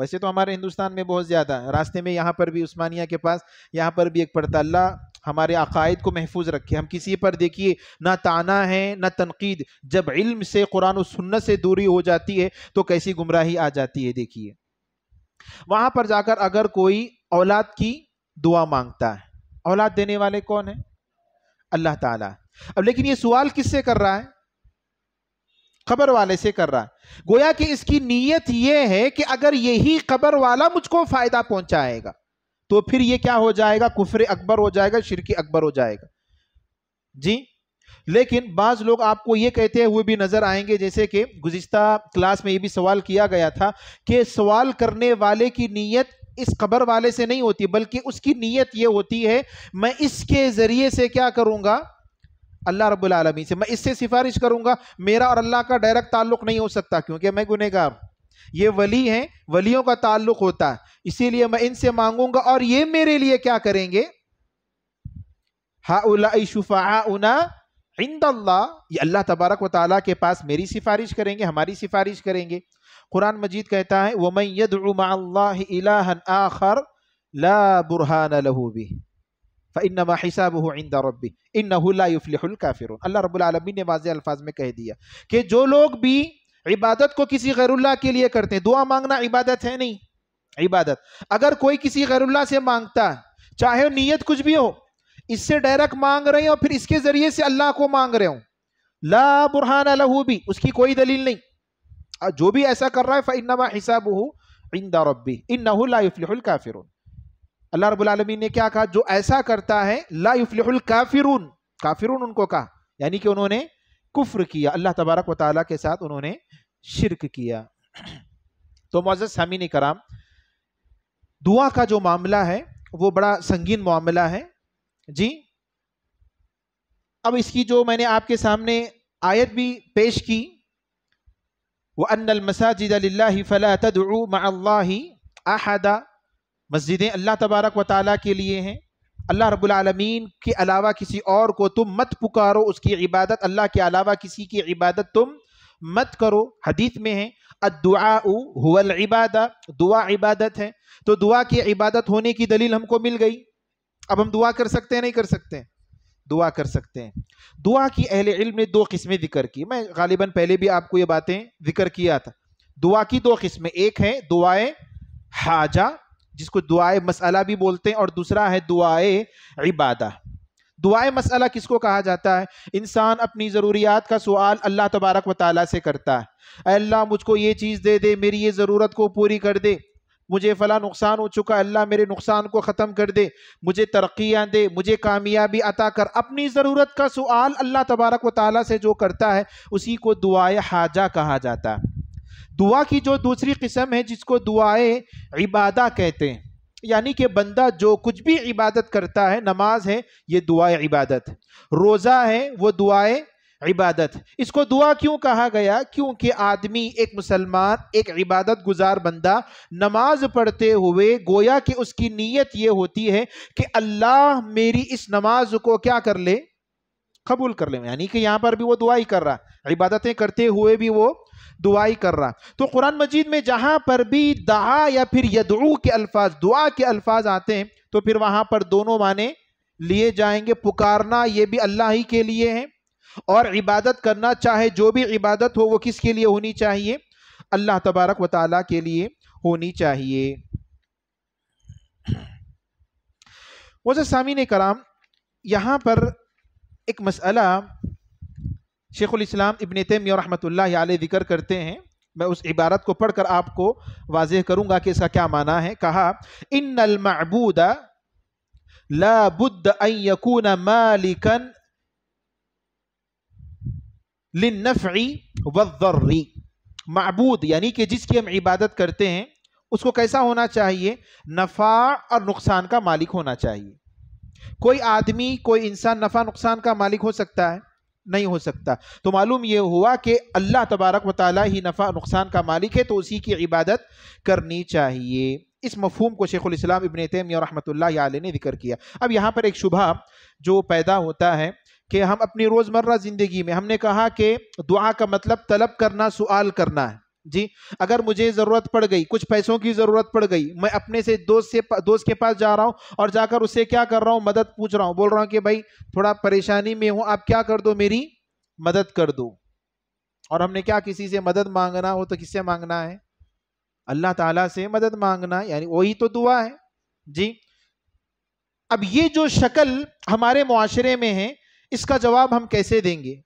वैसे तो हमारे हिंदुस्तान में बहुत ज़्यादा रास्ते में यहाँ पर भी उस्मानिया के पास यहाँ पर भी एक पड़ता अल्लाह हमारे अकायद को महफूज रखे हम किसी पर देखिए ना ताना है ना तनकीद जब इल्म से कुरान और सुन्नत से दूरी हो जाती है तो कैसी गुमराही आ जाती है देखिए वहाँ पर जाकर अगर कोई औलाद की दुआ मांगता है औलाद देने वाले कौन है अल्लाह ताला अब लेकिन ये सवाल किससे कर रहा है खबर वाले से कर रहा है गोया कि इसकी नीयत यह है कि अगर यही खबर वाला मुझको फायदा पहुंचाएगा तो फिर यह क्या हो जाएगा कुफर अकबर हो जाएगा शिरकी अकबर हो जाएगा जी लेकिन बाज लोग आपको ये कहते हुए भी नजर आएंगे जैसे कि गुज्तर क्लास में ये भी सवाल किया गया था कि सवाल करने वाले की नीयत इस खबर वाले से नहीं होती बल्कि उसकी नीयत ये होती है मैं इसके ज़रिए से क्या करूँगा अल्लाह रब्बुल से मैं इससे सिफारिश करूँगा मेरा और अल्लाह का डायरेक्ट ताल्लुक़ नहीं हो सकता क्योंकि मैं गुनहगार ये वली हैं वलियों का ताल्लुक होता है इसीलिए मैं इनसे मांगूंगा और ये मेरे लिए क्या करेंगे हाउलाशुफ़ाउना अल्लाह ये अल्लाह तबारक व के पास मेरी सिफारिश करेंगे हमारी सिफारिश करेंगे कुरान मजीद कहता है वमन आखर ला बुरहान लहूबी रबी रबालमीन ने वाज अल्फाज में कह दिया कि जो लोग भी इबादत को किसी गैरुल्ला के लिए करते हैं दुआ मांगना इबादत है नहीं इबादत अगर कोई किसी गैरुल्ला से मांगता है चाहे नीयत कुछ भी हो इससे डायरेक्ट मांग रहे हो फिर इसके ज़रिए से अल्लाह को मांग रहे हो ला बुरहान लहू भी उसकी कोई दलील नहीं जो भी ऐसा कर रहा है फ़ैनमा हिसाब हो इंदा रब्बी इन नफ़ल काफिर अल्लाह रबालमी ने क्या कहा जो ऐसा करता है लाफल काफिरून काफिरून उनको कहा यानी कि उन्होंने कुफ्र किया अल्लाह तबारक व ताली के साथ उन्होंने शिरक किया तो मोजत मोज़ ने कराम दुआ का जो मामला है वो बड़ा संगीन मामला है जी अब इसकी जो मैंने आपके सामने आयत भी पेश की व अनमसाजिदल्ला फ़ला तदरू मल्ल अहदा मस्जिदें अल्लाह तबारक व ताली के लिए हैं अल्लाह रबालमीन के अलावा किसी और को तुम मत पुकारो उसकी इबादत अल्लाह के अलावा किसी की इबादत तुम मत करो हदीत में है अदुआ हुवल इबादा दुआ इबादत है तो दुआ की इबादत होने की दलील हमको मिल गई अब हम दुआ कर सकते हैं नहीं कर सकते हैं दुआ कर सकते हैं दुआ की अहल इल्म ने दो किस्में जिक्र की मैं गालिबा पहले भी आपको ये बातें जिक्र किया था दुआ की दो किस्में एक हैं दुआएं हाजा जिसको दुआए मसला भी बोलते हैं और दूसरा है दुआए इबादा दुआए मसला किसको कहा जाता है इंसान अपनी ज़रूरियात का सवाल अल्लाह तबारक व ताली से करता है अल्लाह मुझको ये चीज़ दे दे मेरी ये ज़रूरत को पूरी कर दे मुझे फ़ला नुकसान हो चुका अल्लाह मेरे नुकसान को ख़त्म कर दे मुझे तरक्याँ दे मुझे कामयाबी अता कर अपनी ज़रूरत का सवाल अल्लाह तबारक व ताली से जो करता है उसी को दुआए हाजा कहा जाता है दुआ की जो दूसरी किस्म है जिसको दुआए इबादा कहते हैं यानी कि बंदा जो कुछ भी इबादत करता है नमाज है ये दुआ इबादत रोज़ा है वो दुआए इबादत इसको दुआ क्यों कहा गया क्योंकि आदमी एक मुसलमान एक इबादत गुजार बंदा नमाज पढ़ते हुए गोया कि उसकी नीयत ये होती है कि अल्लाह मेरी इस नमाज को क्या कर ले कबूल कर ले यानी कि यहाँ पर भी वो दुआई कर रहा इबादतें करते हुए भी वो दुआई कर रहा तो कुरान मजीद में जहाँ पर भी दहा या फिर यदरू के अल्फाज दुआ के अल्फाज आते हैं तो फिर वहाँ पर दोनों माने लिए जाएंगे पुकारना ये भी अल्लाह ही के लिए है और इबादत करना चाहे जो भी इबादत हो वो किसके लिए होनी चाहिए अल्लाह तबारक व ताला के लिए होनी चाहिए वजह ने कराम यहाँ पर एक मसला शेख़ुलस्लाम इबन और रहमतुल्लाह आल ज़िक्र करते हैं मैं उस इबारत को पढ़कर आपको वाजह करूंगा कि इसका क्या माना है कहा इन नलमबूदा लाबुद यकून मालिकन लिनफ़ी वज़र्री मबूद यानी कि जिसकी हम इबादत करते हैं उसको कैसा होना चाहिए नफ़ा और नुकसान का मालिक होना चाहिए कोई आदमी कोई इंसान नफ़ा नुकसान का मालिक हो सकता है नहीं हो सकता तो मालूम यह हुआ कि अल्लाह तबारक वाली ही नफ़ा नुकसान का मालिक है तो उसी की इबादत करनी चाहिए इस मफहम को शेखुल इस्लाम इबन तैमिया रहमत ने ज़िक्र किया अब यहाँ पर एक शुभ जो पैदा होता है कि हम अपनी रोज़मर्रा ज़िंदगी में हमने कहा कि दुआ का मतलब तलब करना सुआल करना है जी अगर मुझे ज़रूरत पड़ गई कुछ पैसों की ज़रूरत पड़ गई मैं अपने से दोस्त से दोस्त के पास जा रहा हूँ और जाकर उससे क्या कर रहा हूँ मदद पूछ रहा हूँ बोल रहा हूँ कि भाई थोड़ा परेशानी में हूँ आप क्या कर दो मेरी मदद कर दो और हमने क्या किसी से मदद मांगना हो तो किससे मांगना है अल्लाह ताला से मदद मांगना यानी वही तो दुआ है जी अब ये जो शक्ल हमारे माशरे में है इसका जवाब हम कैसे देंगे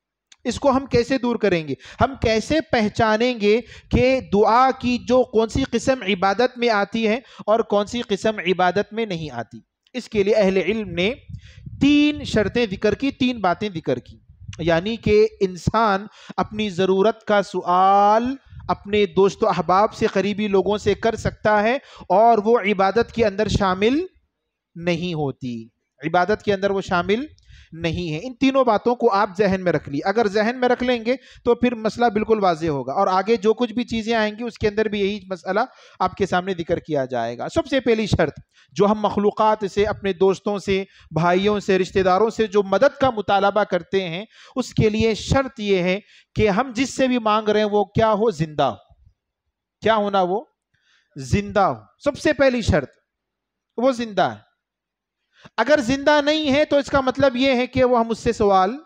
इसको हम कैसे दूर करेंगे हम कैसे पहचानेंगे कि दुआ की जो कौन सी किस्म इबादत में आती है और कौन सी किस्म इबादत में नहीं आती इसके लिए अहले इल्म ने तीन शर्तें जिक्र की तीन बातें जिक्र की यानी कि इंसान अपनी ज़रूरत का सवाल अपने दोस्त अहबाब से करीबी लोगों से कर सकता है और वो इबादत के अंदर शामिल नहीं होती इबादत के अंदर वो शामिल नहीं है इन तीनों बातों को आप जहन में रख ली अगर जहन में रख लेंगे तो फिर मसला बिल्कुल वाजे होगा और आगे जो कुछ भी चीज़ें आएंगी उसके अंदर भी यही मसला आपके सामने जिक्र किया जाएगा सबसे पहली शर्त जो हम मखलूक़ से अपने दोस्तों से भाइयों से रिश्तेदारों से जो मदद का मुतालबा करते हैं उसके लिए शर्त यह है कि हम जिससे भी मांग रहे हैं वो क्या हो जिंदा हो क्या होना वो जिंदा हो सबसे पहली शर्त वो जिंदा है अगर जिंदा नहीं है तो इसका मतलब यह है कि वह हम उससे सवाल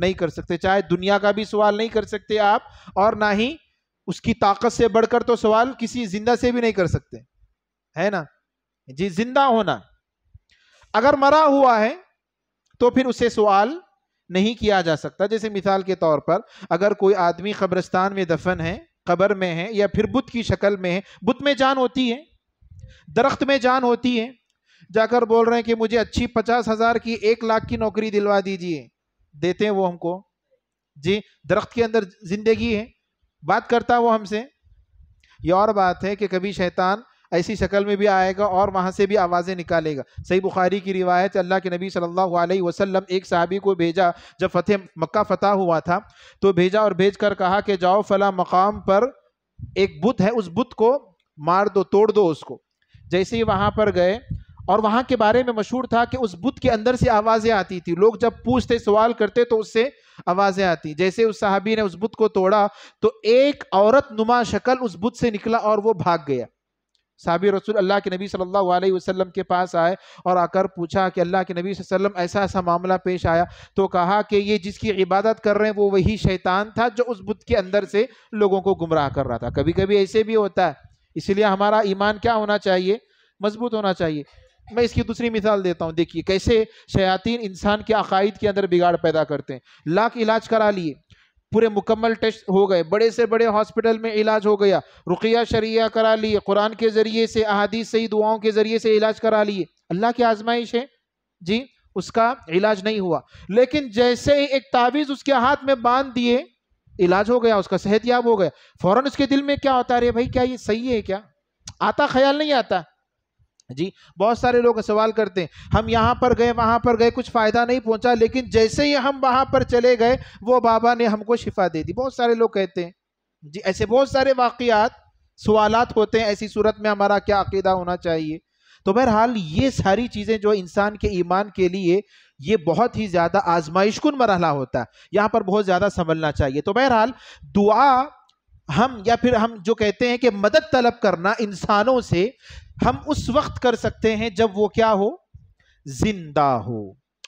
नहीं कर सकते चाहे दुनिया का भी सवाल नहीं कर सकते आप और ना ही उसकी ताकत से बढ़कर तो सवाल किसी जिंदा से भी नहीं कर सकते है ना जी जिंदा होना अगर मरा हुआ है तो फिर उसे सवाल नहीं किया जा सकता जैसे मिसाल के तौर पर अगर कोई आदमी कब्रस्तान में दफन है कब्र में है या फिर बुत की शक्ल में है बुत में जान होती है दरख्त में जान होती है जाकर बोल रहे हैं कि मुझे अच्छी पचास हजार की एक लाख की नौकरी दिलवा दीजिए देते हैं वो हमको जी दरख्त के अंदर जिंदगी है बात करता वो हमसे ये और बात है कि कभी शैतान ऐसी शक्ल में भी आएगा और वहाँ से भी आवाज़ें निकालेगा सही बुखारी की रिवायत अल्लाह के नबी सल्लल्लाहु अलैहि वसल्लम एक साहबी को भेजा जब फतेह मक्का फतह हुआ था तो भेजा और भेज कर कहा कि जाओ फला मकाम पर एक बुत है उस बुत को मार दो तोड़ दो उसको जैसे ही वहाँ पर गए और वहाँ के बारे में मशहूर था कि उस बुद्ध के अंदर से आवाज़ें आती थी लोग जब पूछते सवाल करते तो उससे आवाज़ें आती जैसे उस साहबी ने उस बुद्ध को तोड़ा तो एक औरत नुमा शक्ल उस बुद्ध से निकला और वो भाग गया साहबी रसूल अल्लाह के नबी सल्लल्लाहु अलैहि वसल्लम के पास आए और आकर पूछा कि अल्लाह के नबी वसल्लम ऐसा ऐसा मामला पेश आया तो कहा कि ये जिसकी इबादत कर रहे हैं वो वही शैतान था जो उस बुद्ध के अंदर से लोगों को गुमराह कर रहा था कभी कभी ऐसे भी होता है इसलिए हमारा ईमान क्या होना चाहिए मजबूत होना चाहिए मैं इसकी दूसरी मिसाल देता हूँ देखिए कैसे शयातीन इंसान के अकायद के अंदर बिगाड़ पैदा करते हैं लाख इलाज करा लिए पूरे मुकम्मल टेस्ट हो गए बड़े से बड़े हॉस्पिटल में इलाज हो गया रुकिया शरिया करा लिए कुरान के ज़रिए से अहादीस सही दुआओं के ज़रिए से इलाज करा लिए अल्लाह की आजमाइश है जी उसका इलाज नहीं हुआ लेकिन जैसे ही एक तावीज़ उसके हाथ में बांध दिए इलाज हो गया उसका सेहत याब हो गया फ़ौरन उसके दिल में क्या होता रे भाई क्या ये सही है क्या आता ख्याल नहीं आता जी बहुत सारे लोग सवाल करते हैं हम यहाँ पर गए वहाँ पर गए कुछ फ़ायदा नहीं पहुँचा लेकिन जैसे ही हम वहाँ पर चले गए वो बाबा ने हमको शिफा दे दी बहुत सारे लोग कहते हैं जी ऐसे बहुत सारे वाक़ात सवालत होते हैं ऐसी सूरत में हमारा क्या अकीदा होना चाहिए तो बहरहाल ये सारी चीज़ें जो इंसान के ईमान के लिए ये बहुत ही ज़्यादा आजमाइश मरहला होता है यहाँ पर बहुत ज़्यादा संभलना चाहिए तो बहरहाल दुआ हम या फिर हम जो कहते हैं कि मदद तलब करना इंसानों से हम उस वक्त कर सकते हैं जब वो क्या हो जिंदा हो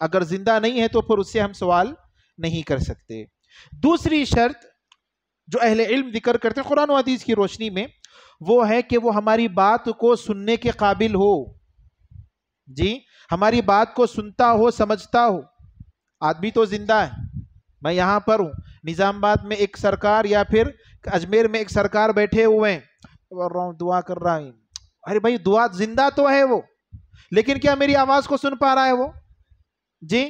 अगर जिंदा नहीं है तो फिर उससे हम सवाल नहीं कर सकते दूसरी शर्त जो अहले इल्म जिक्र करते हैं कुरान हदीस की रोशनी में वो है कि वो हमारी बात को सुनने के काबिल हो जी हमारी बात को सुनता हो समझता हो आदमी तो जिंदा है मैं यहाँ पर हूँ निज़ामबाद में एक सरकार या फिर अजमेर में एक सरकार बैठे हुए हैं रहा हूँ दुआ कर रहा हूँ अरे भाई दुआ जिंदा तो है वो लेकिन क्या मेरी आवाज को सुन पा रहा है वो जी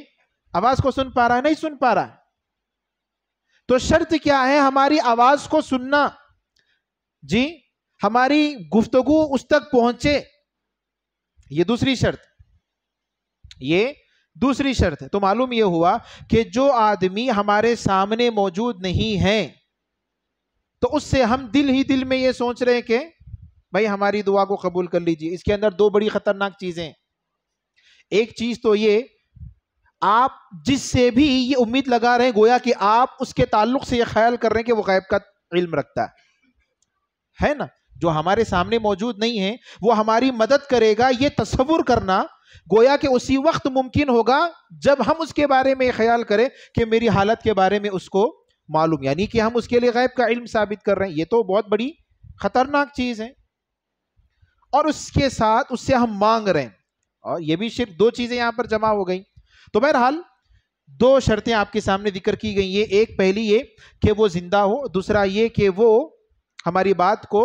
आवाज को सुन पा रहा है नहीं सुन पा रहा है तो शर्त क्या है हमारी आवाज को सुनना जी हमारी गुफ्तगु उस तक पहुंचे ये दूसरी शर्त ये दूसरी शर्त है तो मालूम यह हुआ कि जो आदमी हमारे सामने मौजूद नहीं है तो उससे हम दिल ही दिल में ये सोच रहे हैं कि भाई हमारी दुआ को कबूल कर लीजिए इसके अंदर दो बड़ी खतरनाक चीज़ें एक चीज़ तो ये आप जिससे भी ये उम्मीद लगा रहे हैं गोया कि आप उसके ताल्लुक से ये ख्याल कर रहे हैं कि वो गैब का इल्म रखता है है ना जो हमारे सामने मौजूद नहीं है वो हमारी मदद करेगा ये तस्वुर करना गोया कि उसी वक्त मुमकिन होगा जब हम उसके बारे में ख्याल करें कि मेरी हालत के बारे में उसको मालूम यानी कि हम उसके लिए गैब का इल्म साबित कर रहे हैं ये तो बहुत बड़ी ख़तरनाक चीज़ है और उसके साथ उससे हम मांग रहे हैं और ये भी सिर्फ दो चीज़ें यहाँ पर जमा हो गई तो बहरहाल दो शर्तें आपके सामने जिक्र की गई ये एक पहली ये कि वो ज़िंदा हो दूसरा ये कि वो हमारी बात को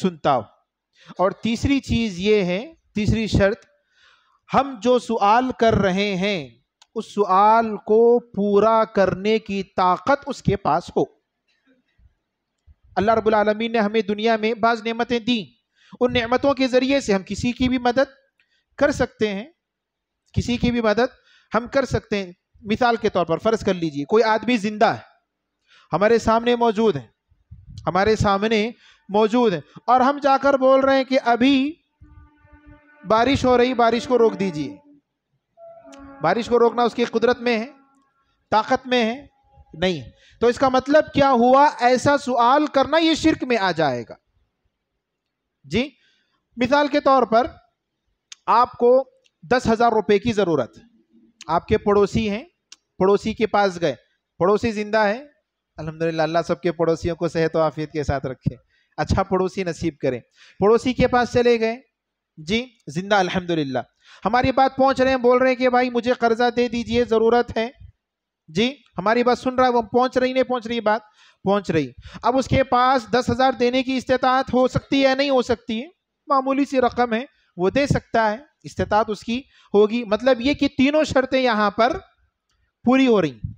सुनता हो और तीसरी चीज़ ये है तीसरी शर्त हम जो सवाल कर रहे हैं उस सवाल को पूरा करने की ताकत उसके पास हो अल्लाह रब्बुल रबालमीन ने हमें दुनिया में बाज़ नेमतें दी उन नेमतों के ज़रिए से हम किसी की भी मदद कर सकते हैं किसी की भी मदद हम कर सकते हैं मिसाल के तौर पर फ़र्ज़ कर लीजिए कोई आदमी ज़िंदा है हमारे सामने मौजूद है हमारे सामने मौजूद है और हम जाकर बोल रहे हैं कि अभी बारिश हो रही बारिश को रोक दीजिए बारिश को रोकना उसकी कुदरत में है ताकत में है नहीं तो इसका मतलब क्या हुआ ऐसा सवाल करना ये शिरक में आ जाएगा जी मिसाल के तौर पर आपको दस हजार रुपये की ज़रूरत आपके पड़ोसी हैं पड़ोसी के पास गए पड़ोसी जिंदा है अल्हम्दुलिल्लाह अल्लाह सबके पड़ोसियों को सेहत आफियत के साथ रखे अच्छा पड़ोसी नसीब करें पड़ोसी के पास चले गए जी जिंदा अल्हम्दुलिल्लाह हमारी बात पहुंच रहे हैं बोल रहे हैं कि भाई मुझे कर्जा दे दीजिए ज़रूरत है जी हमारी बात सुन रहा है वो पहुंच रही नहीं पहुंच रही बात पहुंच रही अब उसके पास दस हज़ार देने की इस्तात हो सकती है नहीं हो सकती है मामूली सी रकम है वो दे सकता है इस्तात उसकी होगी मतलब ये कि तीनों शर्तें यहाँ पर पूरी हो रही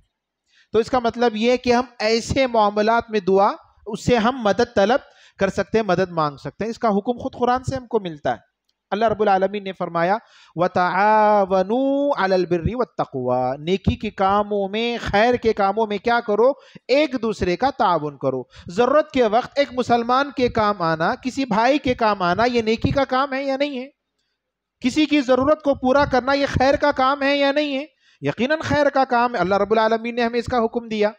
तो इसका मतलब ये कि हम ऐसे मामला में दुआ उससे हम मदद तलब कर सकते हैं मदद मांग सकते हैं इसका हुक्म खुद कुरान से हमको मिलता है अल्लाह रब्बुल आलमीन ने फरमाया वतावनु अलबिर्री व तकवा नेकी के कामों में खैर के कामों में क्या करो एक दूसरे का ताउन करो ज़रूरत के वक्त एक मुसलमान के काम आना किसी भाई के काम आना ये नेकी का काम है या नहीं है किसी की ज़रूरत को पूरा करना ये खैर का काम है या नहीं है यकीनन खैर का काम है अल्लाह रब्बुल आलमीन ने हमें इसका हुक्म दिया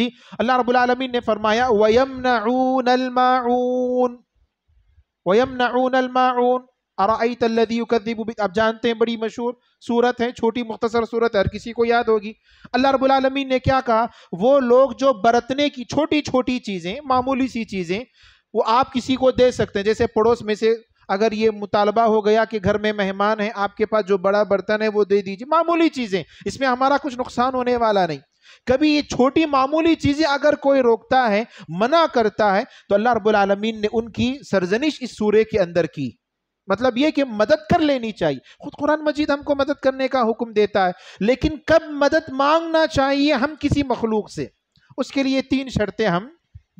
जी अल्लाह रब्बुल आलमीन ने फरमाया वयमनऊन वयम नाउन अराईतलब आप जानते हैं बड़ी मशहूर सूरत है छोटी मुख्तसर सूरत है हर किसी को याद होगी अल्लाह रबालमीन ने क्या कहा वो लोग जो बरतने की छोटी छोटी चीज़ें मामूली सी चीज़ें वो आप किसी को दे सकते हैं जैसे पड़ोस में से अगर ये मुतालबा हो गया कि घर में मेहमान है आपके पास जो बड़ा बर्तन है वो दे दीजिए मामूली चीज़ें इसमें हमारा कुछ नुकसान होने वाला नहीं कभी ये छोटी मामूली चीज़ें अगर कोई रोकता है मना करता है तो अल्लाह रबालमीन ने उनकी सरजनिश इस सूर्य के अंदर की मतलब ये कि मदद कर लेनी चाहिए खुद कुरान मजीद हमको मदद करने का हुक्म देता है लेकिन कब मदद मांगना चाहिए हम किसी मखलूक से उसके लिए तीन शर्तें हम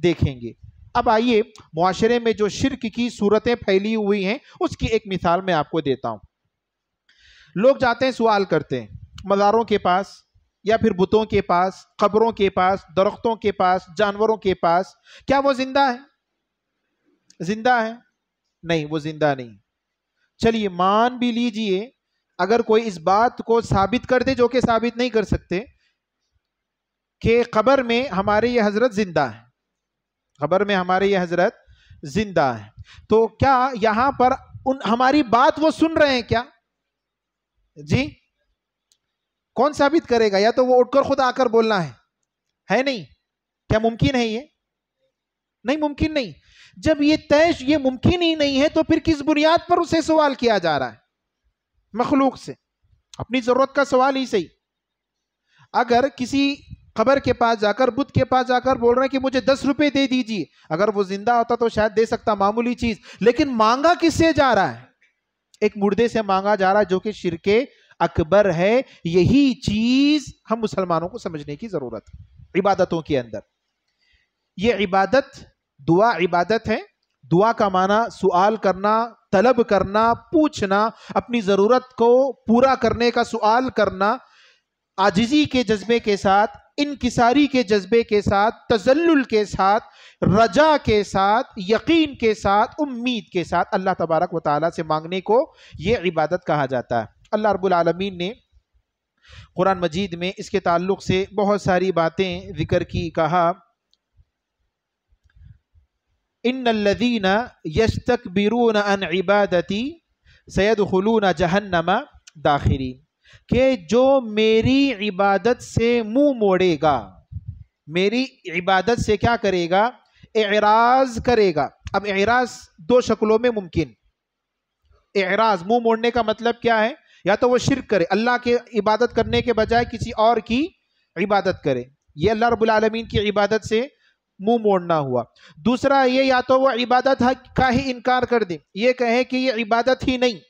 देखेंगे अब आइए माशरे में जो शिरक की सूरतें फैली हुई हैं उसकी एक मिसाल मैं आपको देता हूँ लोग जाते हैं सवाल करते हैं मज़ारों के पास या फिर बुतों के पास कब्रों के पास दरख्तों के पास जानवरों के पास क्या वो जिंदा है जिंदा है नहीं वो जिंदा नहीं चलिए मान भी लीजिए अगर कोई इस बात को साबित कर दे जो कि साबित नहीं कर सकते कि खबर में हमारे ये हजरत जिंदा है खबर में हमारे ये हजरत जिंदा है तो क्या यहां पर उन हमारी बात वो सुन रहे हैं क्या जी कौन साबित करेगा या तो वो उठकर खुद आकर बोलना है है नहीं क्या मुमकिन है ये नहीं मुमकिन नहीं जब ये तय ये मुमकिन ही नहीं है तो फिर किस बुनियाद पर उसे सवाल किया जा रहा है मखलूक से अपनी ज़रूरत का सवाल ही सही अगर किसी खबर के पास जाकर बुद्ध के पास जाकर बोल रहे हैं कि मुझे दस रुपए दे दीजिए अगर वो जिंदा होता तो शायद दे सकता मामूली चीज़ लेकिन मांगा किससे जा रहा है एक मुर्दे से मांगा जा रहा है जो कि शिरके अकबर है यही चीज हम मुसलमानों को समझने की जरूरत है इबादतों के अंदर ये इबादत दुआ इबादत है दुआ का माना सुआल करना तलब करना पूछना अपनी ज़रूरत को पूरा करने का सुआल करना आजिज़ी के जज्बे के साथ इनकसारी के जज्बे के साथ तजल्ल के साथ रजा के साथ यकीन के साथ उम्मीद के साथ अल्लाह तबारक व ताली से मांगने को ये इबादत कहा जाता है अल्लाह रबालमीन ने कुरान मजीद में इसके ताल्लुक से बहुत सारी बातें जिक्र की कहा इन यश तक बिरून अन इबादती सैद खलून जहन्नमा दाखिरी के जो मेरी इबादत से मुंह मोड़ेगा मेरी इबादत से क्या करेगा एराज करेगा अब एराज दो शक्लों में मुमकिन एराज मुंह मोड़ने का मतलब क्या है या तो वो शिरक करे अल्लाह के इबादत करने के बजाय किसी और की इबादत करे ये अल्लाह रबालमीन की इबादत से मुंह मोड़ना हुआ दूसरा ये या तो वो इबादत का ही इनकार कर दे ये कहे कि ये इबादत ही नहीं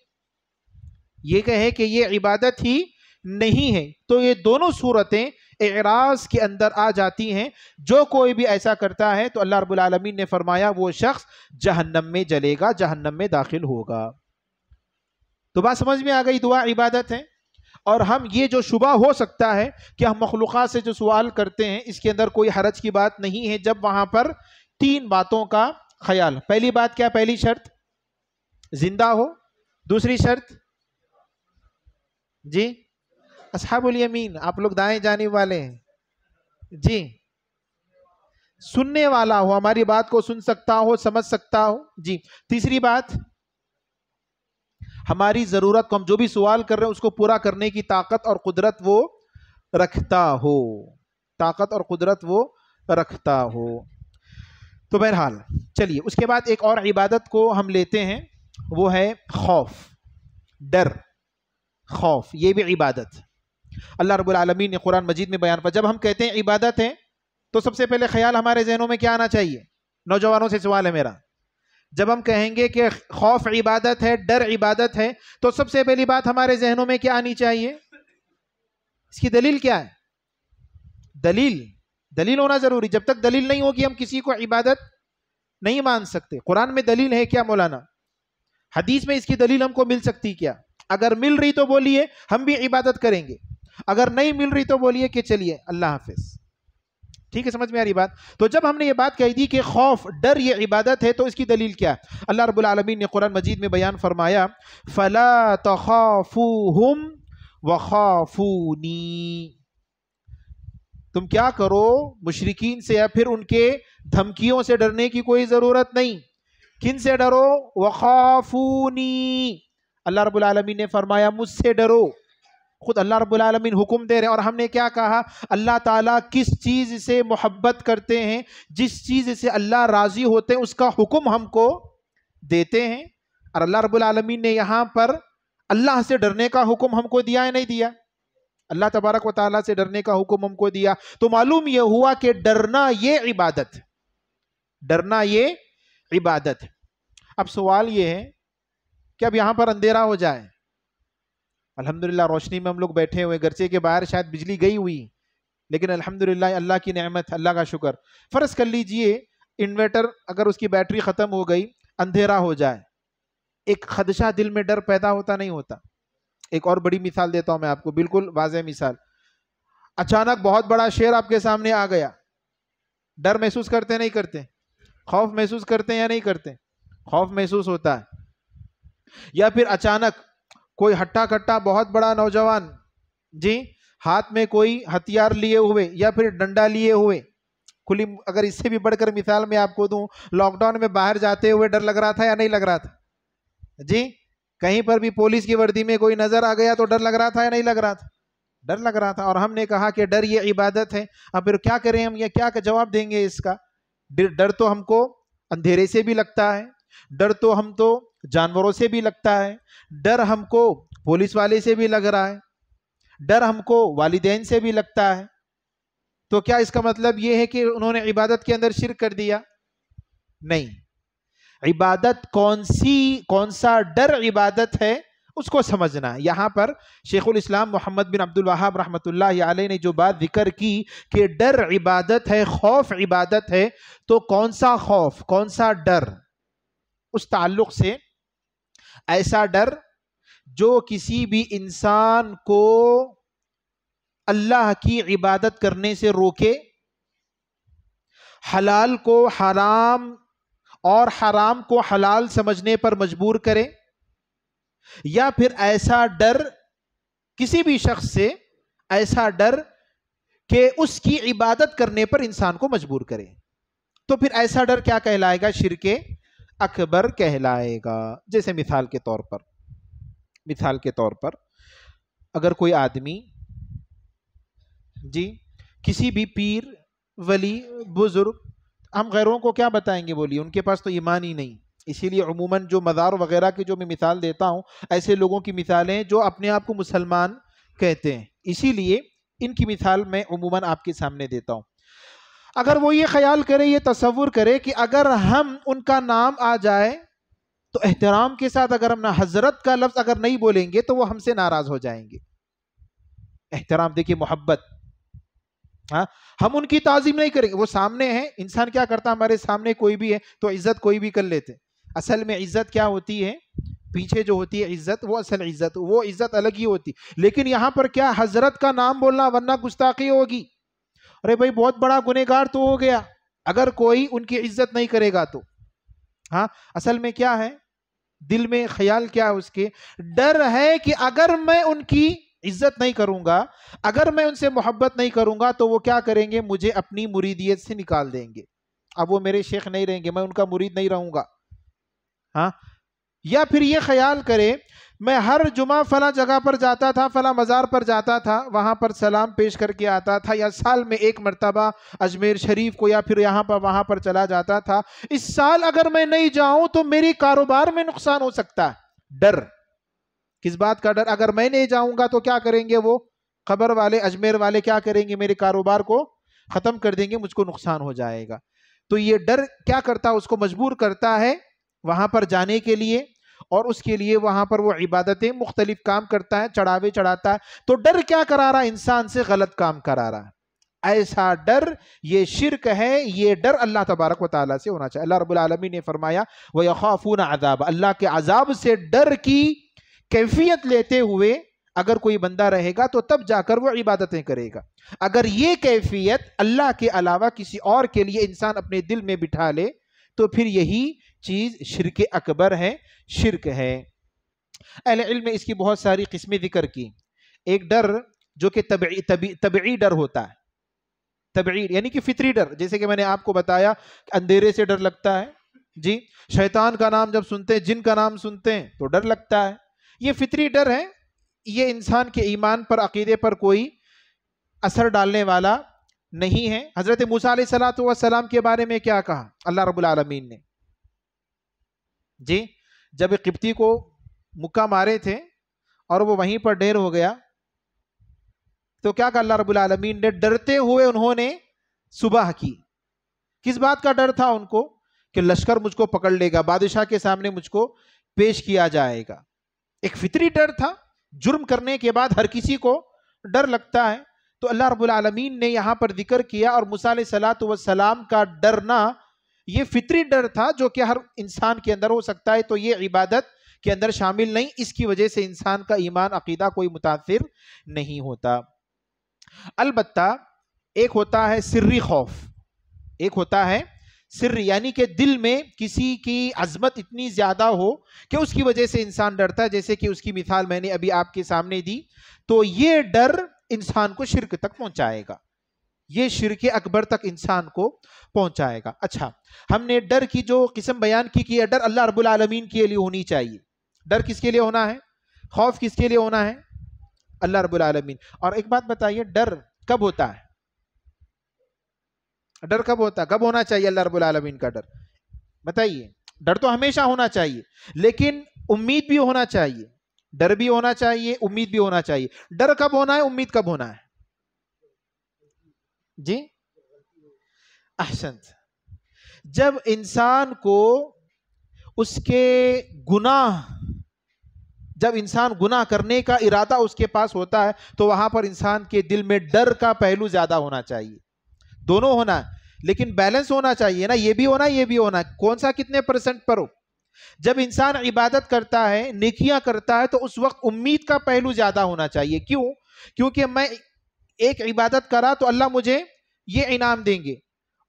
ये कहे कि ये इबादत ही नहीं है तो ये दोनों सूरतें एराज के अंदर आ जाती हैं जो कोई भी ऐसा करता है तो अल्लाह रबालमीन ने फरमाया वो शख्स जहन्नम में जलेगा जहन्नम में दाखिल होगा तो बात समझ में आ गई दुआ इबादत है और हम ये जो शुबा हो सकता है कि हम मखलूक़ से जो सवाल करते हैं इसके अंदर कोई हरज की बात नहीं है जब वहां पर तीन बातों का ख्याल पहली बात क्या पहली शर्त जिंदा हो दूसरी शर्त जी असहाबुल यमीन आप लोग दाएं जाने वाले हैं जी सुनने वाला हो हमारी बात को सुन सकता हो समझ सकता हो जी तीसरी बात हमारी ज़रूरत को हम जो भी सवाल कर रहे हैं उसको पूरा करने की ताकत और कुदरत वो रखता हो ताकत और कुदरत वो रखता हो तो बहरहाल चलिए उसके बाद एक और इबादत को हम लेते हैं वो है खौफ डर खौफ ये भी इबादत अल्लाह रब्बुल रबालमीन ने कुरान मजीद में बयान पर जब हम कहते हैं इबादत है तो सबसे पहले ख्याल हमारे जहनों में क्या आना चाहिए नौजवानों से सवाल है मेरा जब हम कहेंगे कि खौफ इबादत है डर इबादत है तो सबसे पहली बात हमारे जहनों में क्या आनी चाहिए इसकी दलील क्या है दलील दलील होना ज़रूरी जब तक दलील नहीं होगी हम किसी को इबादत नहीं मान सकते कुरान में दलील है क्या मौलाना हदीस में इसकी दलील हमको मिल सकती क्या अगर मिल रही तो बोलिए हम भी इबादत करेंगे अगर नहीं मिल रही तो बोलिए कि चलिए अल्लाह हाफिज़ ठीक है समझ में आ रही बात तो जब हमने ये बात कह दी कि खौफ डर ये इबादत है तो इसकी दलील क्या है अल्लाह रब्बुल आलमीन ने कुरान मजीद में बयान फरमाया फला तखाफूहुम व खाफूनी तुम क्या करो मुशरकिन से या फिर उनके धमकियों से डरने की कोई ज़रूरत नहीं किन से डरो वखाफूनी अल्लाह रब्बुल आलमीन ने फरमाया मुझसे डरो खुद अल्लाह रबालमीन हुक्म दे रहे हैं और हमने क्या कहा अल्लाह ताला किस चीज़ से मोहब्बत करते हैं जिस चीज़ से अल्लाह राज़ी होते हैं उसका हुक्म हमको देते हैं और अल्लाह रबालमीन ने यहाँ पर अल्लाह से डरने का हुक्म हमको दिया है नहीं दिया अल्लाह तबारक व ताली से डरने का हुक्म हमको दिया तो मालूम यह हुआ कि डरना ये इबादत डरना ये इबादत अब सवाल ये है कि अब यहाँ पर अंधेरा हो जाए अल्हम्दुलिल्लाह रोशनी में हम लोग बैठे हुए गर्चे के बाहर शायद बिजली गई हुई लेकिन अल्हम्दुलिल्लाह अल्लाह की नेमत अल्लाह का शुक्र फ़र्ज़ कर लीजिए इन्वर्टर अगर उसकी बैटरी ख़त्म हो गई अंधेरा हो जाए एक खदशा दिल में डर पैदा होता नहीं होता एक और बड़ी मिसाल देता हूँ मैं आपको बिल्कुल वाज मिसाल अचानक बहुत बड़ा शेर आपके सामने आ गया डर महसूस करते नहीं करते खौफ महसूस करते या नहीं करते खौफ महसूस होता है या फिर अचानक कोई हट्टा कट्टा बहुत बड़ा नौजवान जी हाथ में कोई हथियार लिए हुए या फिर डंडा लिए हुए खुली अगर इससे भी बढ़कर मिसाल मैं आपको दूं लॉकडाउन में बाहर जाते हुए डर लग रहा था या नहीं लग रहा था जी कहीं पर भी पुलिस की वर्दी में कोई नज़र आ गया तो डर लग रहा था या नहीं लग रहा था डर लग रहा था और हमने कहा कि डर ये इबादत है अब फिर क्या करें हम ये क्या जवाब देंगे इसका डर तो हमको अंधेरे से भी लगता है डर तो हम तो जानवरों से भी लगता है डर हमको पुलिस वाले से भी लग रहा है डर हमको वालदेन से भी लगता है तो क्या इसका मतलब ये है कि उन्होंने इबादत के अंदर शिर कर दिया नहीं इबादत कौन सी कौन सा डर इबादत है उसको समझना यहाँ पर शेखुल इस्लाम मोहम्मद बिन अब्दुल वहाब रहमतुल्लाह आलह ने जो बात जिक्र की कि डर इबादत है खौफ इबादत है तो कौन सा खौफ कौन सा डर उस ताल्लुक से ऐसा डर जो किसी भी इंसान को अल्लाह की इबादत करने से रोके हलाल को हराम और हराम को हलाल समझने पर मजबूर करें या फिर ऐसा डर किसी भी शख्स से ऐसा डर कि उसकी इबादत करने पर इंसान को मजबूर करें तो फिर ऐसा डर क्या कहलाएगा शिरके अकबर कहलाएगा जैसे मिसाल के तौर पर मिसाल के तौर पर अगर कोई आदमी जी किसी भी पीर वली बुज़ुर्ग हम गैरों को क्या बताएंगे बोलिए उनके पास तो ईमान ही नहीं इसीलिए अमूमन जो मज़ार वगैरह की जो मैं मिसाल देता हूँ ऐसे लोगों की मिसालें जो अपने आप को मुसलमान कहते हैं इसीलिए इनकी मिसाल मैं अमूमन आपके सामने देता हूँ अगर वो ये ख्याल करे ये तस्वुर करे कि अगर हम उनका नाम आ जाए तो एहतराम के साथ अगर हम ना हज़रत का लफ्ज़ अगर नहीं बोलेंगे तो वो हमसे नाराज़ हो जाएंगे एहतराम देखिए मोहब्बत हाँ हम उनकी ताज़ीम नहीं करेंगे वो सामने हैं इंसान क्या करता है हमारे सामने कोई भी है तो इज़्ज़त कोई भी कर लेते असल में इज़्ज़त क्या होती है पीछे जो होती है इज्जत वो असल इज्जत वो इज्जत अलग ही होती लेकिन यहाँ पर क्या हजरत का नाम बोलना वरना गुस्ताखी होगी अरे भाई बहुत बड़ा गुनेगार तो हो गया अगर कोई उनकी इज्जत नहीं करेगा तो हाँ असल में क्या है दिल में ख्याल क्या है उसके डर है कि अगर मैं उनकी इज्जत नहीं करूंगा अगर मैं उनसे मोहब्बत नहीं करूंगा तो वो क्या करेंगे मुझे अपनी मुरीदियत से निकाल देंगे अब वो मेरे शेख नहीं रहेंगे मैं उनका मुरीद नहीं रहूंगा हाँ या फिर ये ख्याल करे मैं हर जुमा फला जगह पर जाता था फला मज़ार पर जाता था वहाँ पर सलाम पेश करके आता था या साल में एक मरतबा अजमेर शरीफ को या फिर यहाँ पर वहाँ पर चला जाता था इस साल अगर मैं नहीं जाऊँ तो मेरे कारोबार में नुकसान हो सकता है डर किस बात का डर अगर मैं नहीं जाऊँगा तो क्या करेंगे वो खबर वाले अजमेर वाले क्या करेंगे मेरे कारोबार को ख़त्म कर देंगे मुझको नुकसान हो जाएगा तो ये डर क्या करता है उसको मजबूर करता है वहाँ पर जाने के लिए और उसके लिए वहां पर वो इबादतें मुख्तलिफ काम करता है चढ़ावे चढ़ाता है तो डर क्या करा रहा है इंसान से गलत काम करा रहा है ऐसा डर ये शिरक है ये डर अल्लाह तबारक व से होना चाहिए अल्लाह रबालमी ने फरमाया वह यखाफून अजाब अल्लाह के अजाब से डर की कैफियत लेते हुए अगर कोई बंदा रहेगा तो तब जाकर वो इबादतें करेगा अगर ये कैफियत अल्लाह के अलावा किसी और के लिए इंसान अपने दिल में बिठा ले तो फिर यही चीज़ शिरक अकबर है शिरक है अहल इल्म इसकी बहुत सारी किस्में जिक्र की एक डर जो कि तबी तबी तबी डर होता है तबी यानी कि फितरी डर जैसे कि मैंने आपको बताया अंधेरे से डर लगता है जी शैतान का नाम जब सुनते हैं जिन का नाम सुनते हैं तो डर लगता है ये फितरी डर है ये इंसान के ईमान पर अकीदे पर कोई असर डालने वाला नहीं है हज़रत मूसा सलात वसलाम के बारे में क्या कहा अल्लाह रबुलमीन ने जी जब किप्ती को मुक्का मारे थे और वो वहीं पर ढेर हो गया तो क्या कहा अल्लाह रबुल आलमीन ने डरते हुए उन्होंने सुबह की किस बात का डर था उनको कि लश्कर मुझको पकड़ लेगा बादशाह के सामने मुझको पेश किया जाएगा एक फितरी डर था जुर्म करने के बाद हर किसी को डर लगता है तो अल्लाह रबुल आलमीन ने यहाँ पर जिक्र किया और मूसा सलात वसलाम का डरना ये फितरी डर था जो कि हर इंसान के अंदर हो सकता है तो ये इबादत के अंदर शामिल नहीं इसकी वजह से इंसान का ईमान अकीदा कोई मुतासर नहीं होता अलबत् एक होता है सिर्री खौफ एक होता है सिर यानी कि दिल में किसी की अजमत इतनी ज़्यादा हो कि उसकी वजह से इंसान डरता है जैसे कि उसकी मिसाल मैंने अभी आपके सामने दी तो ये डर इंसान को शिरक तक पहुंचाएगा ये शिरक अकबर तक इंसान को पहुंचाएगा अच्छा हमने डर की जो किस्म बयान की कि डर अल्लाह रबालमीन आलमीन के लिए होनी चाहिए डर किसके लिए होना है खौफ किसके लिए होना है अल्लाह रबालमीन आलमीन और एक बात बताइए डर कब होता है डर कब होता है कब होना चाहिए अल्लाह रबालमीन आलमीन का डर बताइए डर तो हमेशा होना चाहिए लेकिन उम्मीद भी होना चाहिए डर भी होना चाहिए उम्मीद भी होना चाहिए डर कब होना है उम्मीद कब होना है जी अहसंत जब इंसान को उसके गुनाह जब इंसान गुनाह करने का इरादा उसके पास होता है तो वहां पर इंसान के दिल में डर का पहलू ज्यादा होना चाहिए दोनों होना है लेकिन बैलेंस होना चाहिए ना ये भी होना ये भी होना कौन सा कितने परसेंट पर हो जब इंसान इबादत करता है नेकियां करता है तो उस वक्त उम्मीद का पहलू ज्यादा होना चाहिए क्यों क्योंकि मैं एक इबादत करा तो अल्लाह मुझे ये इनाम देंगे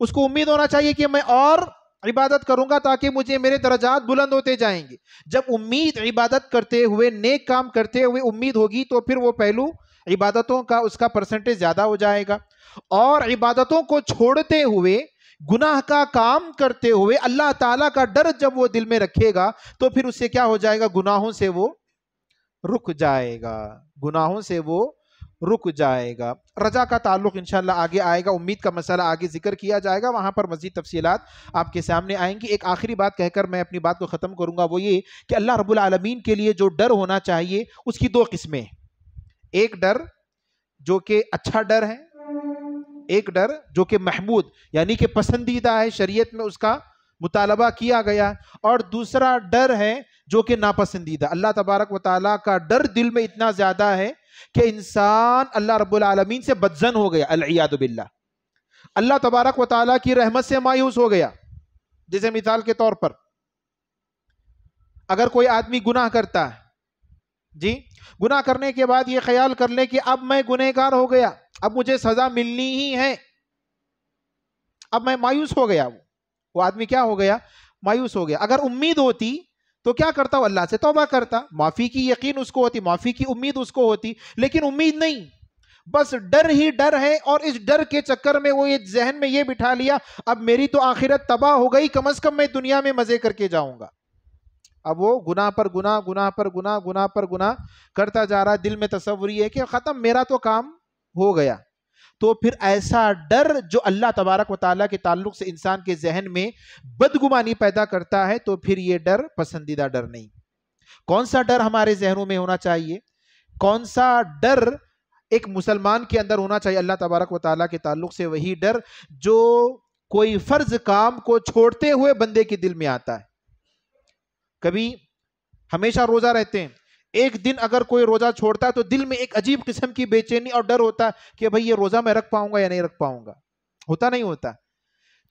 उसको उम्मीद होना चाहिए कि मैं और इबादत करूंगा ताकि मुझे मेरे दर्जात बुलंद होते जाएंगे जब उम्मीद इबादत करते हुए नेक काम करते हुए उम्मीद होगी तो फिर वो पहलू इबादतों का उसका परसेंटेज ज़्यादा हो जाएगा और इबादतों को छोड़ते हुए गुनाह का काम करते हुए अल्लाह ताला का डर जब वो दिल में रखेगा तो फिर उससे क्या हो जाएगा गुनाहों से वो रुक जाएगा गुनाहों से वो रुक जाएगा रजा का ताल्लुक इन आगे आएगा उम्मीद का मसला आगे जिक्र किया जाएगा वहाँ पर मजीद तफसीलात आपके सामने आएंगी एक आखिरी बात कहकर मैं अपनी बात को ख़त्म करूँगा वो ये कि अल्लाह रबालमीन के लिए जो डर होना चाहिए उसकी दो किस्में एक डर जो कि अच्छा डर है एक डर जो कि महमूद यानी कि पसंदीदा है शरीयत में उसका मुतालबा किया गया और दूसरा डर है जो कि नापसंदीदा अल्लाह तबारक व ताली का डर दिल में इतना ज़्यादा है कि इंसान अल्लाह रब्बुल आलमीन से बदजन हो गया अलियादबिल्ला अल्लाह तबारक व ताली की रहमत से मायूस हो गया जैसे मिसाल के तौर पर अगर कोई आदमी गुनाह करता है जी गुनाह करने के बाद ये ख्याल कर ले कि अब मैं गुनहगार हो गया अब मुझे सजा मिलनी ही है अब मैं मायूस हो गया वो वो आदमी क्या हो गया मायूस हो गया अगर उम्मीद होती तो क्या करता वो अल्लाह से तोबा करता माफ़ी की यकीन उसको होती माफ़ी की उम्मीद उसको होती लेकिन उम्मीद नहीं बस डर ही डर है और इस डर के चक्कर में वो ये जहन में ये बिठा लिया अब मेरी तो आखिरत तबाह हो गई कम अज़ कम मैं दुनिया में मज़े करके जाऊंगा अब वो गुना पर गुना गुना पर गुना गुना पर गुना करता जा रहा है दिल में तस्वुरी है कि ख़त्म मेरा तो काम हो गया तो फिर ऐसा डर जो अल्लाह तबारक व ताली के ताल्लुक से इंसान के जहन में बदगुमानी पैदा करता है तो फिर ये डर पसंदीदा डर नहीं कौन सा डर हमारे जहनों में होना चाहिए कौन सा डर एक मुसलमान के अंदर होना चाहिए अल्लाह तबारक व ताली के ताल्लुक से वही डर जो कोई फ़र्ज काम को छोड़ते हुए बंदे के दिल में आता है कभी हमेशा रोज़ा रहते हैं एक दिन अगर कोई रोजा छोड़ता है तो दिल में एक अजीब किस्म की बेचैनी और डर होता है कि भाई ये रोजा मैं रख पाऊंगा या नहीं रख पाऊंगा होता नहीं होता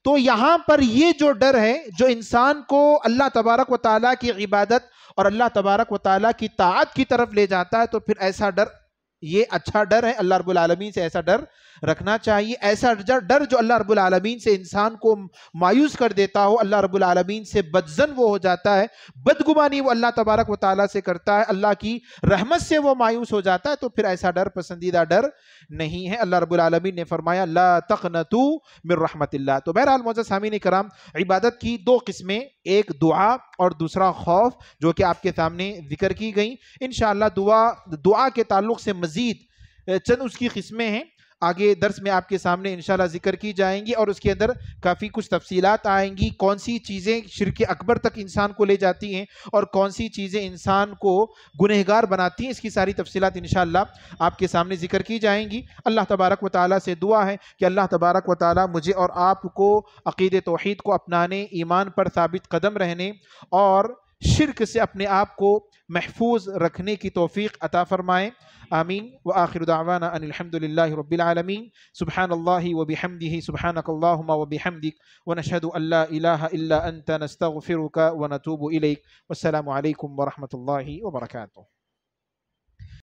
तो यहां पर ये जो डर है जो इंसान को अल्लाह तबारक व ताली की इबादत और अल्लाह तबारक व ताली की तात की तरफ ले जाता है तो फिर ऐसा डर ये अच्छा डर है अल्लाह रबुल आलमी से ऐसा डर रखना चाहिए ऐसा डर जो अल्लाह रब्बुल रबालमीन से इंसान को मायूस कर देता हो अल्लाह रब्बुल रबालमीन से बदजन वो हो जाता है बदगुमानी वो अल्लाह तबारक व ताली से करता है अल्लाह की रहमत से वो मायूस हो जाता है तो फिर ऐसा डर पसंदीदा डर नहीं है अल्लाह रब्बुल रबालमीन ने फरमाया ला तकनतू मिर रहमतिल्ला तो बहरहाल मोजा सामीन कराम इबादत की दो किस्में एक दुआ और दूसरा खौफ जो कि आपके सामने जिक्र की गई इन दुआ दुआ के ताल्लुक से मज़ीद चंद उसकी किस्में हैं आगे दर्स में आपके सामने इन जिक्र की जाएंगी और उसके अंदर काफ़ी कुछ तफसीलात आएंगी कौन सी चीज़ें शिरक अकबर तक इंसान को ले जाती हैं और कौन सी चीज़ें इंसान को गुनहगार बनाती हैं इसकी सारी तफसीत इन आपके सामने जिक्र की जाएंगी अल्लाह तबारक व ताली से दुआ है कि अल्लाह तबारक व ताली मुझे और आपको अक़ीद तोहद को अपनाने ईमान पर साबित कदम रहने और شرك سے اپنے آپ کو محفوظ رکھنے کی توفیق عطا فرمائیں آمین وآخر دعوانا ان الحمد لله رب العالمين سبحان الله وبحمده سبحانك اللهم وبحمدك ونشهد أن لا إله إلا أنت نستغفرك ونتوب إليك والسلام عليكم ورحمة الله وبركاته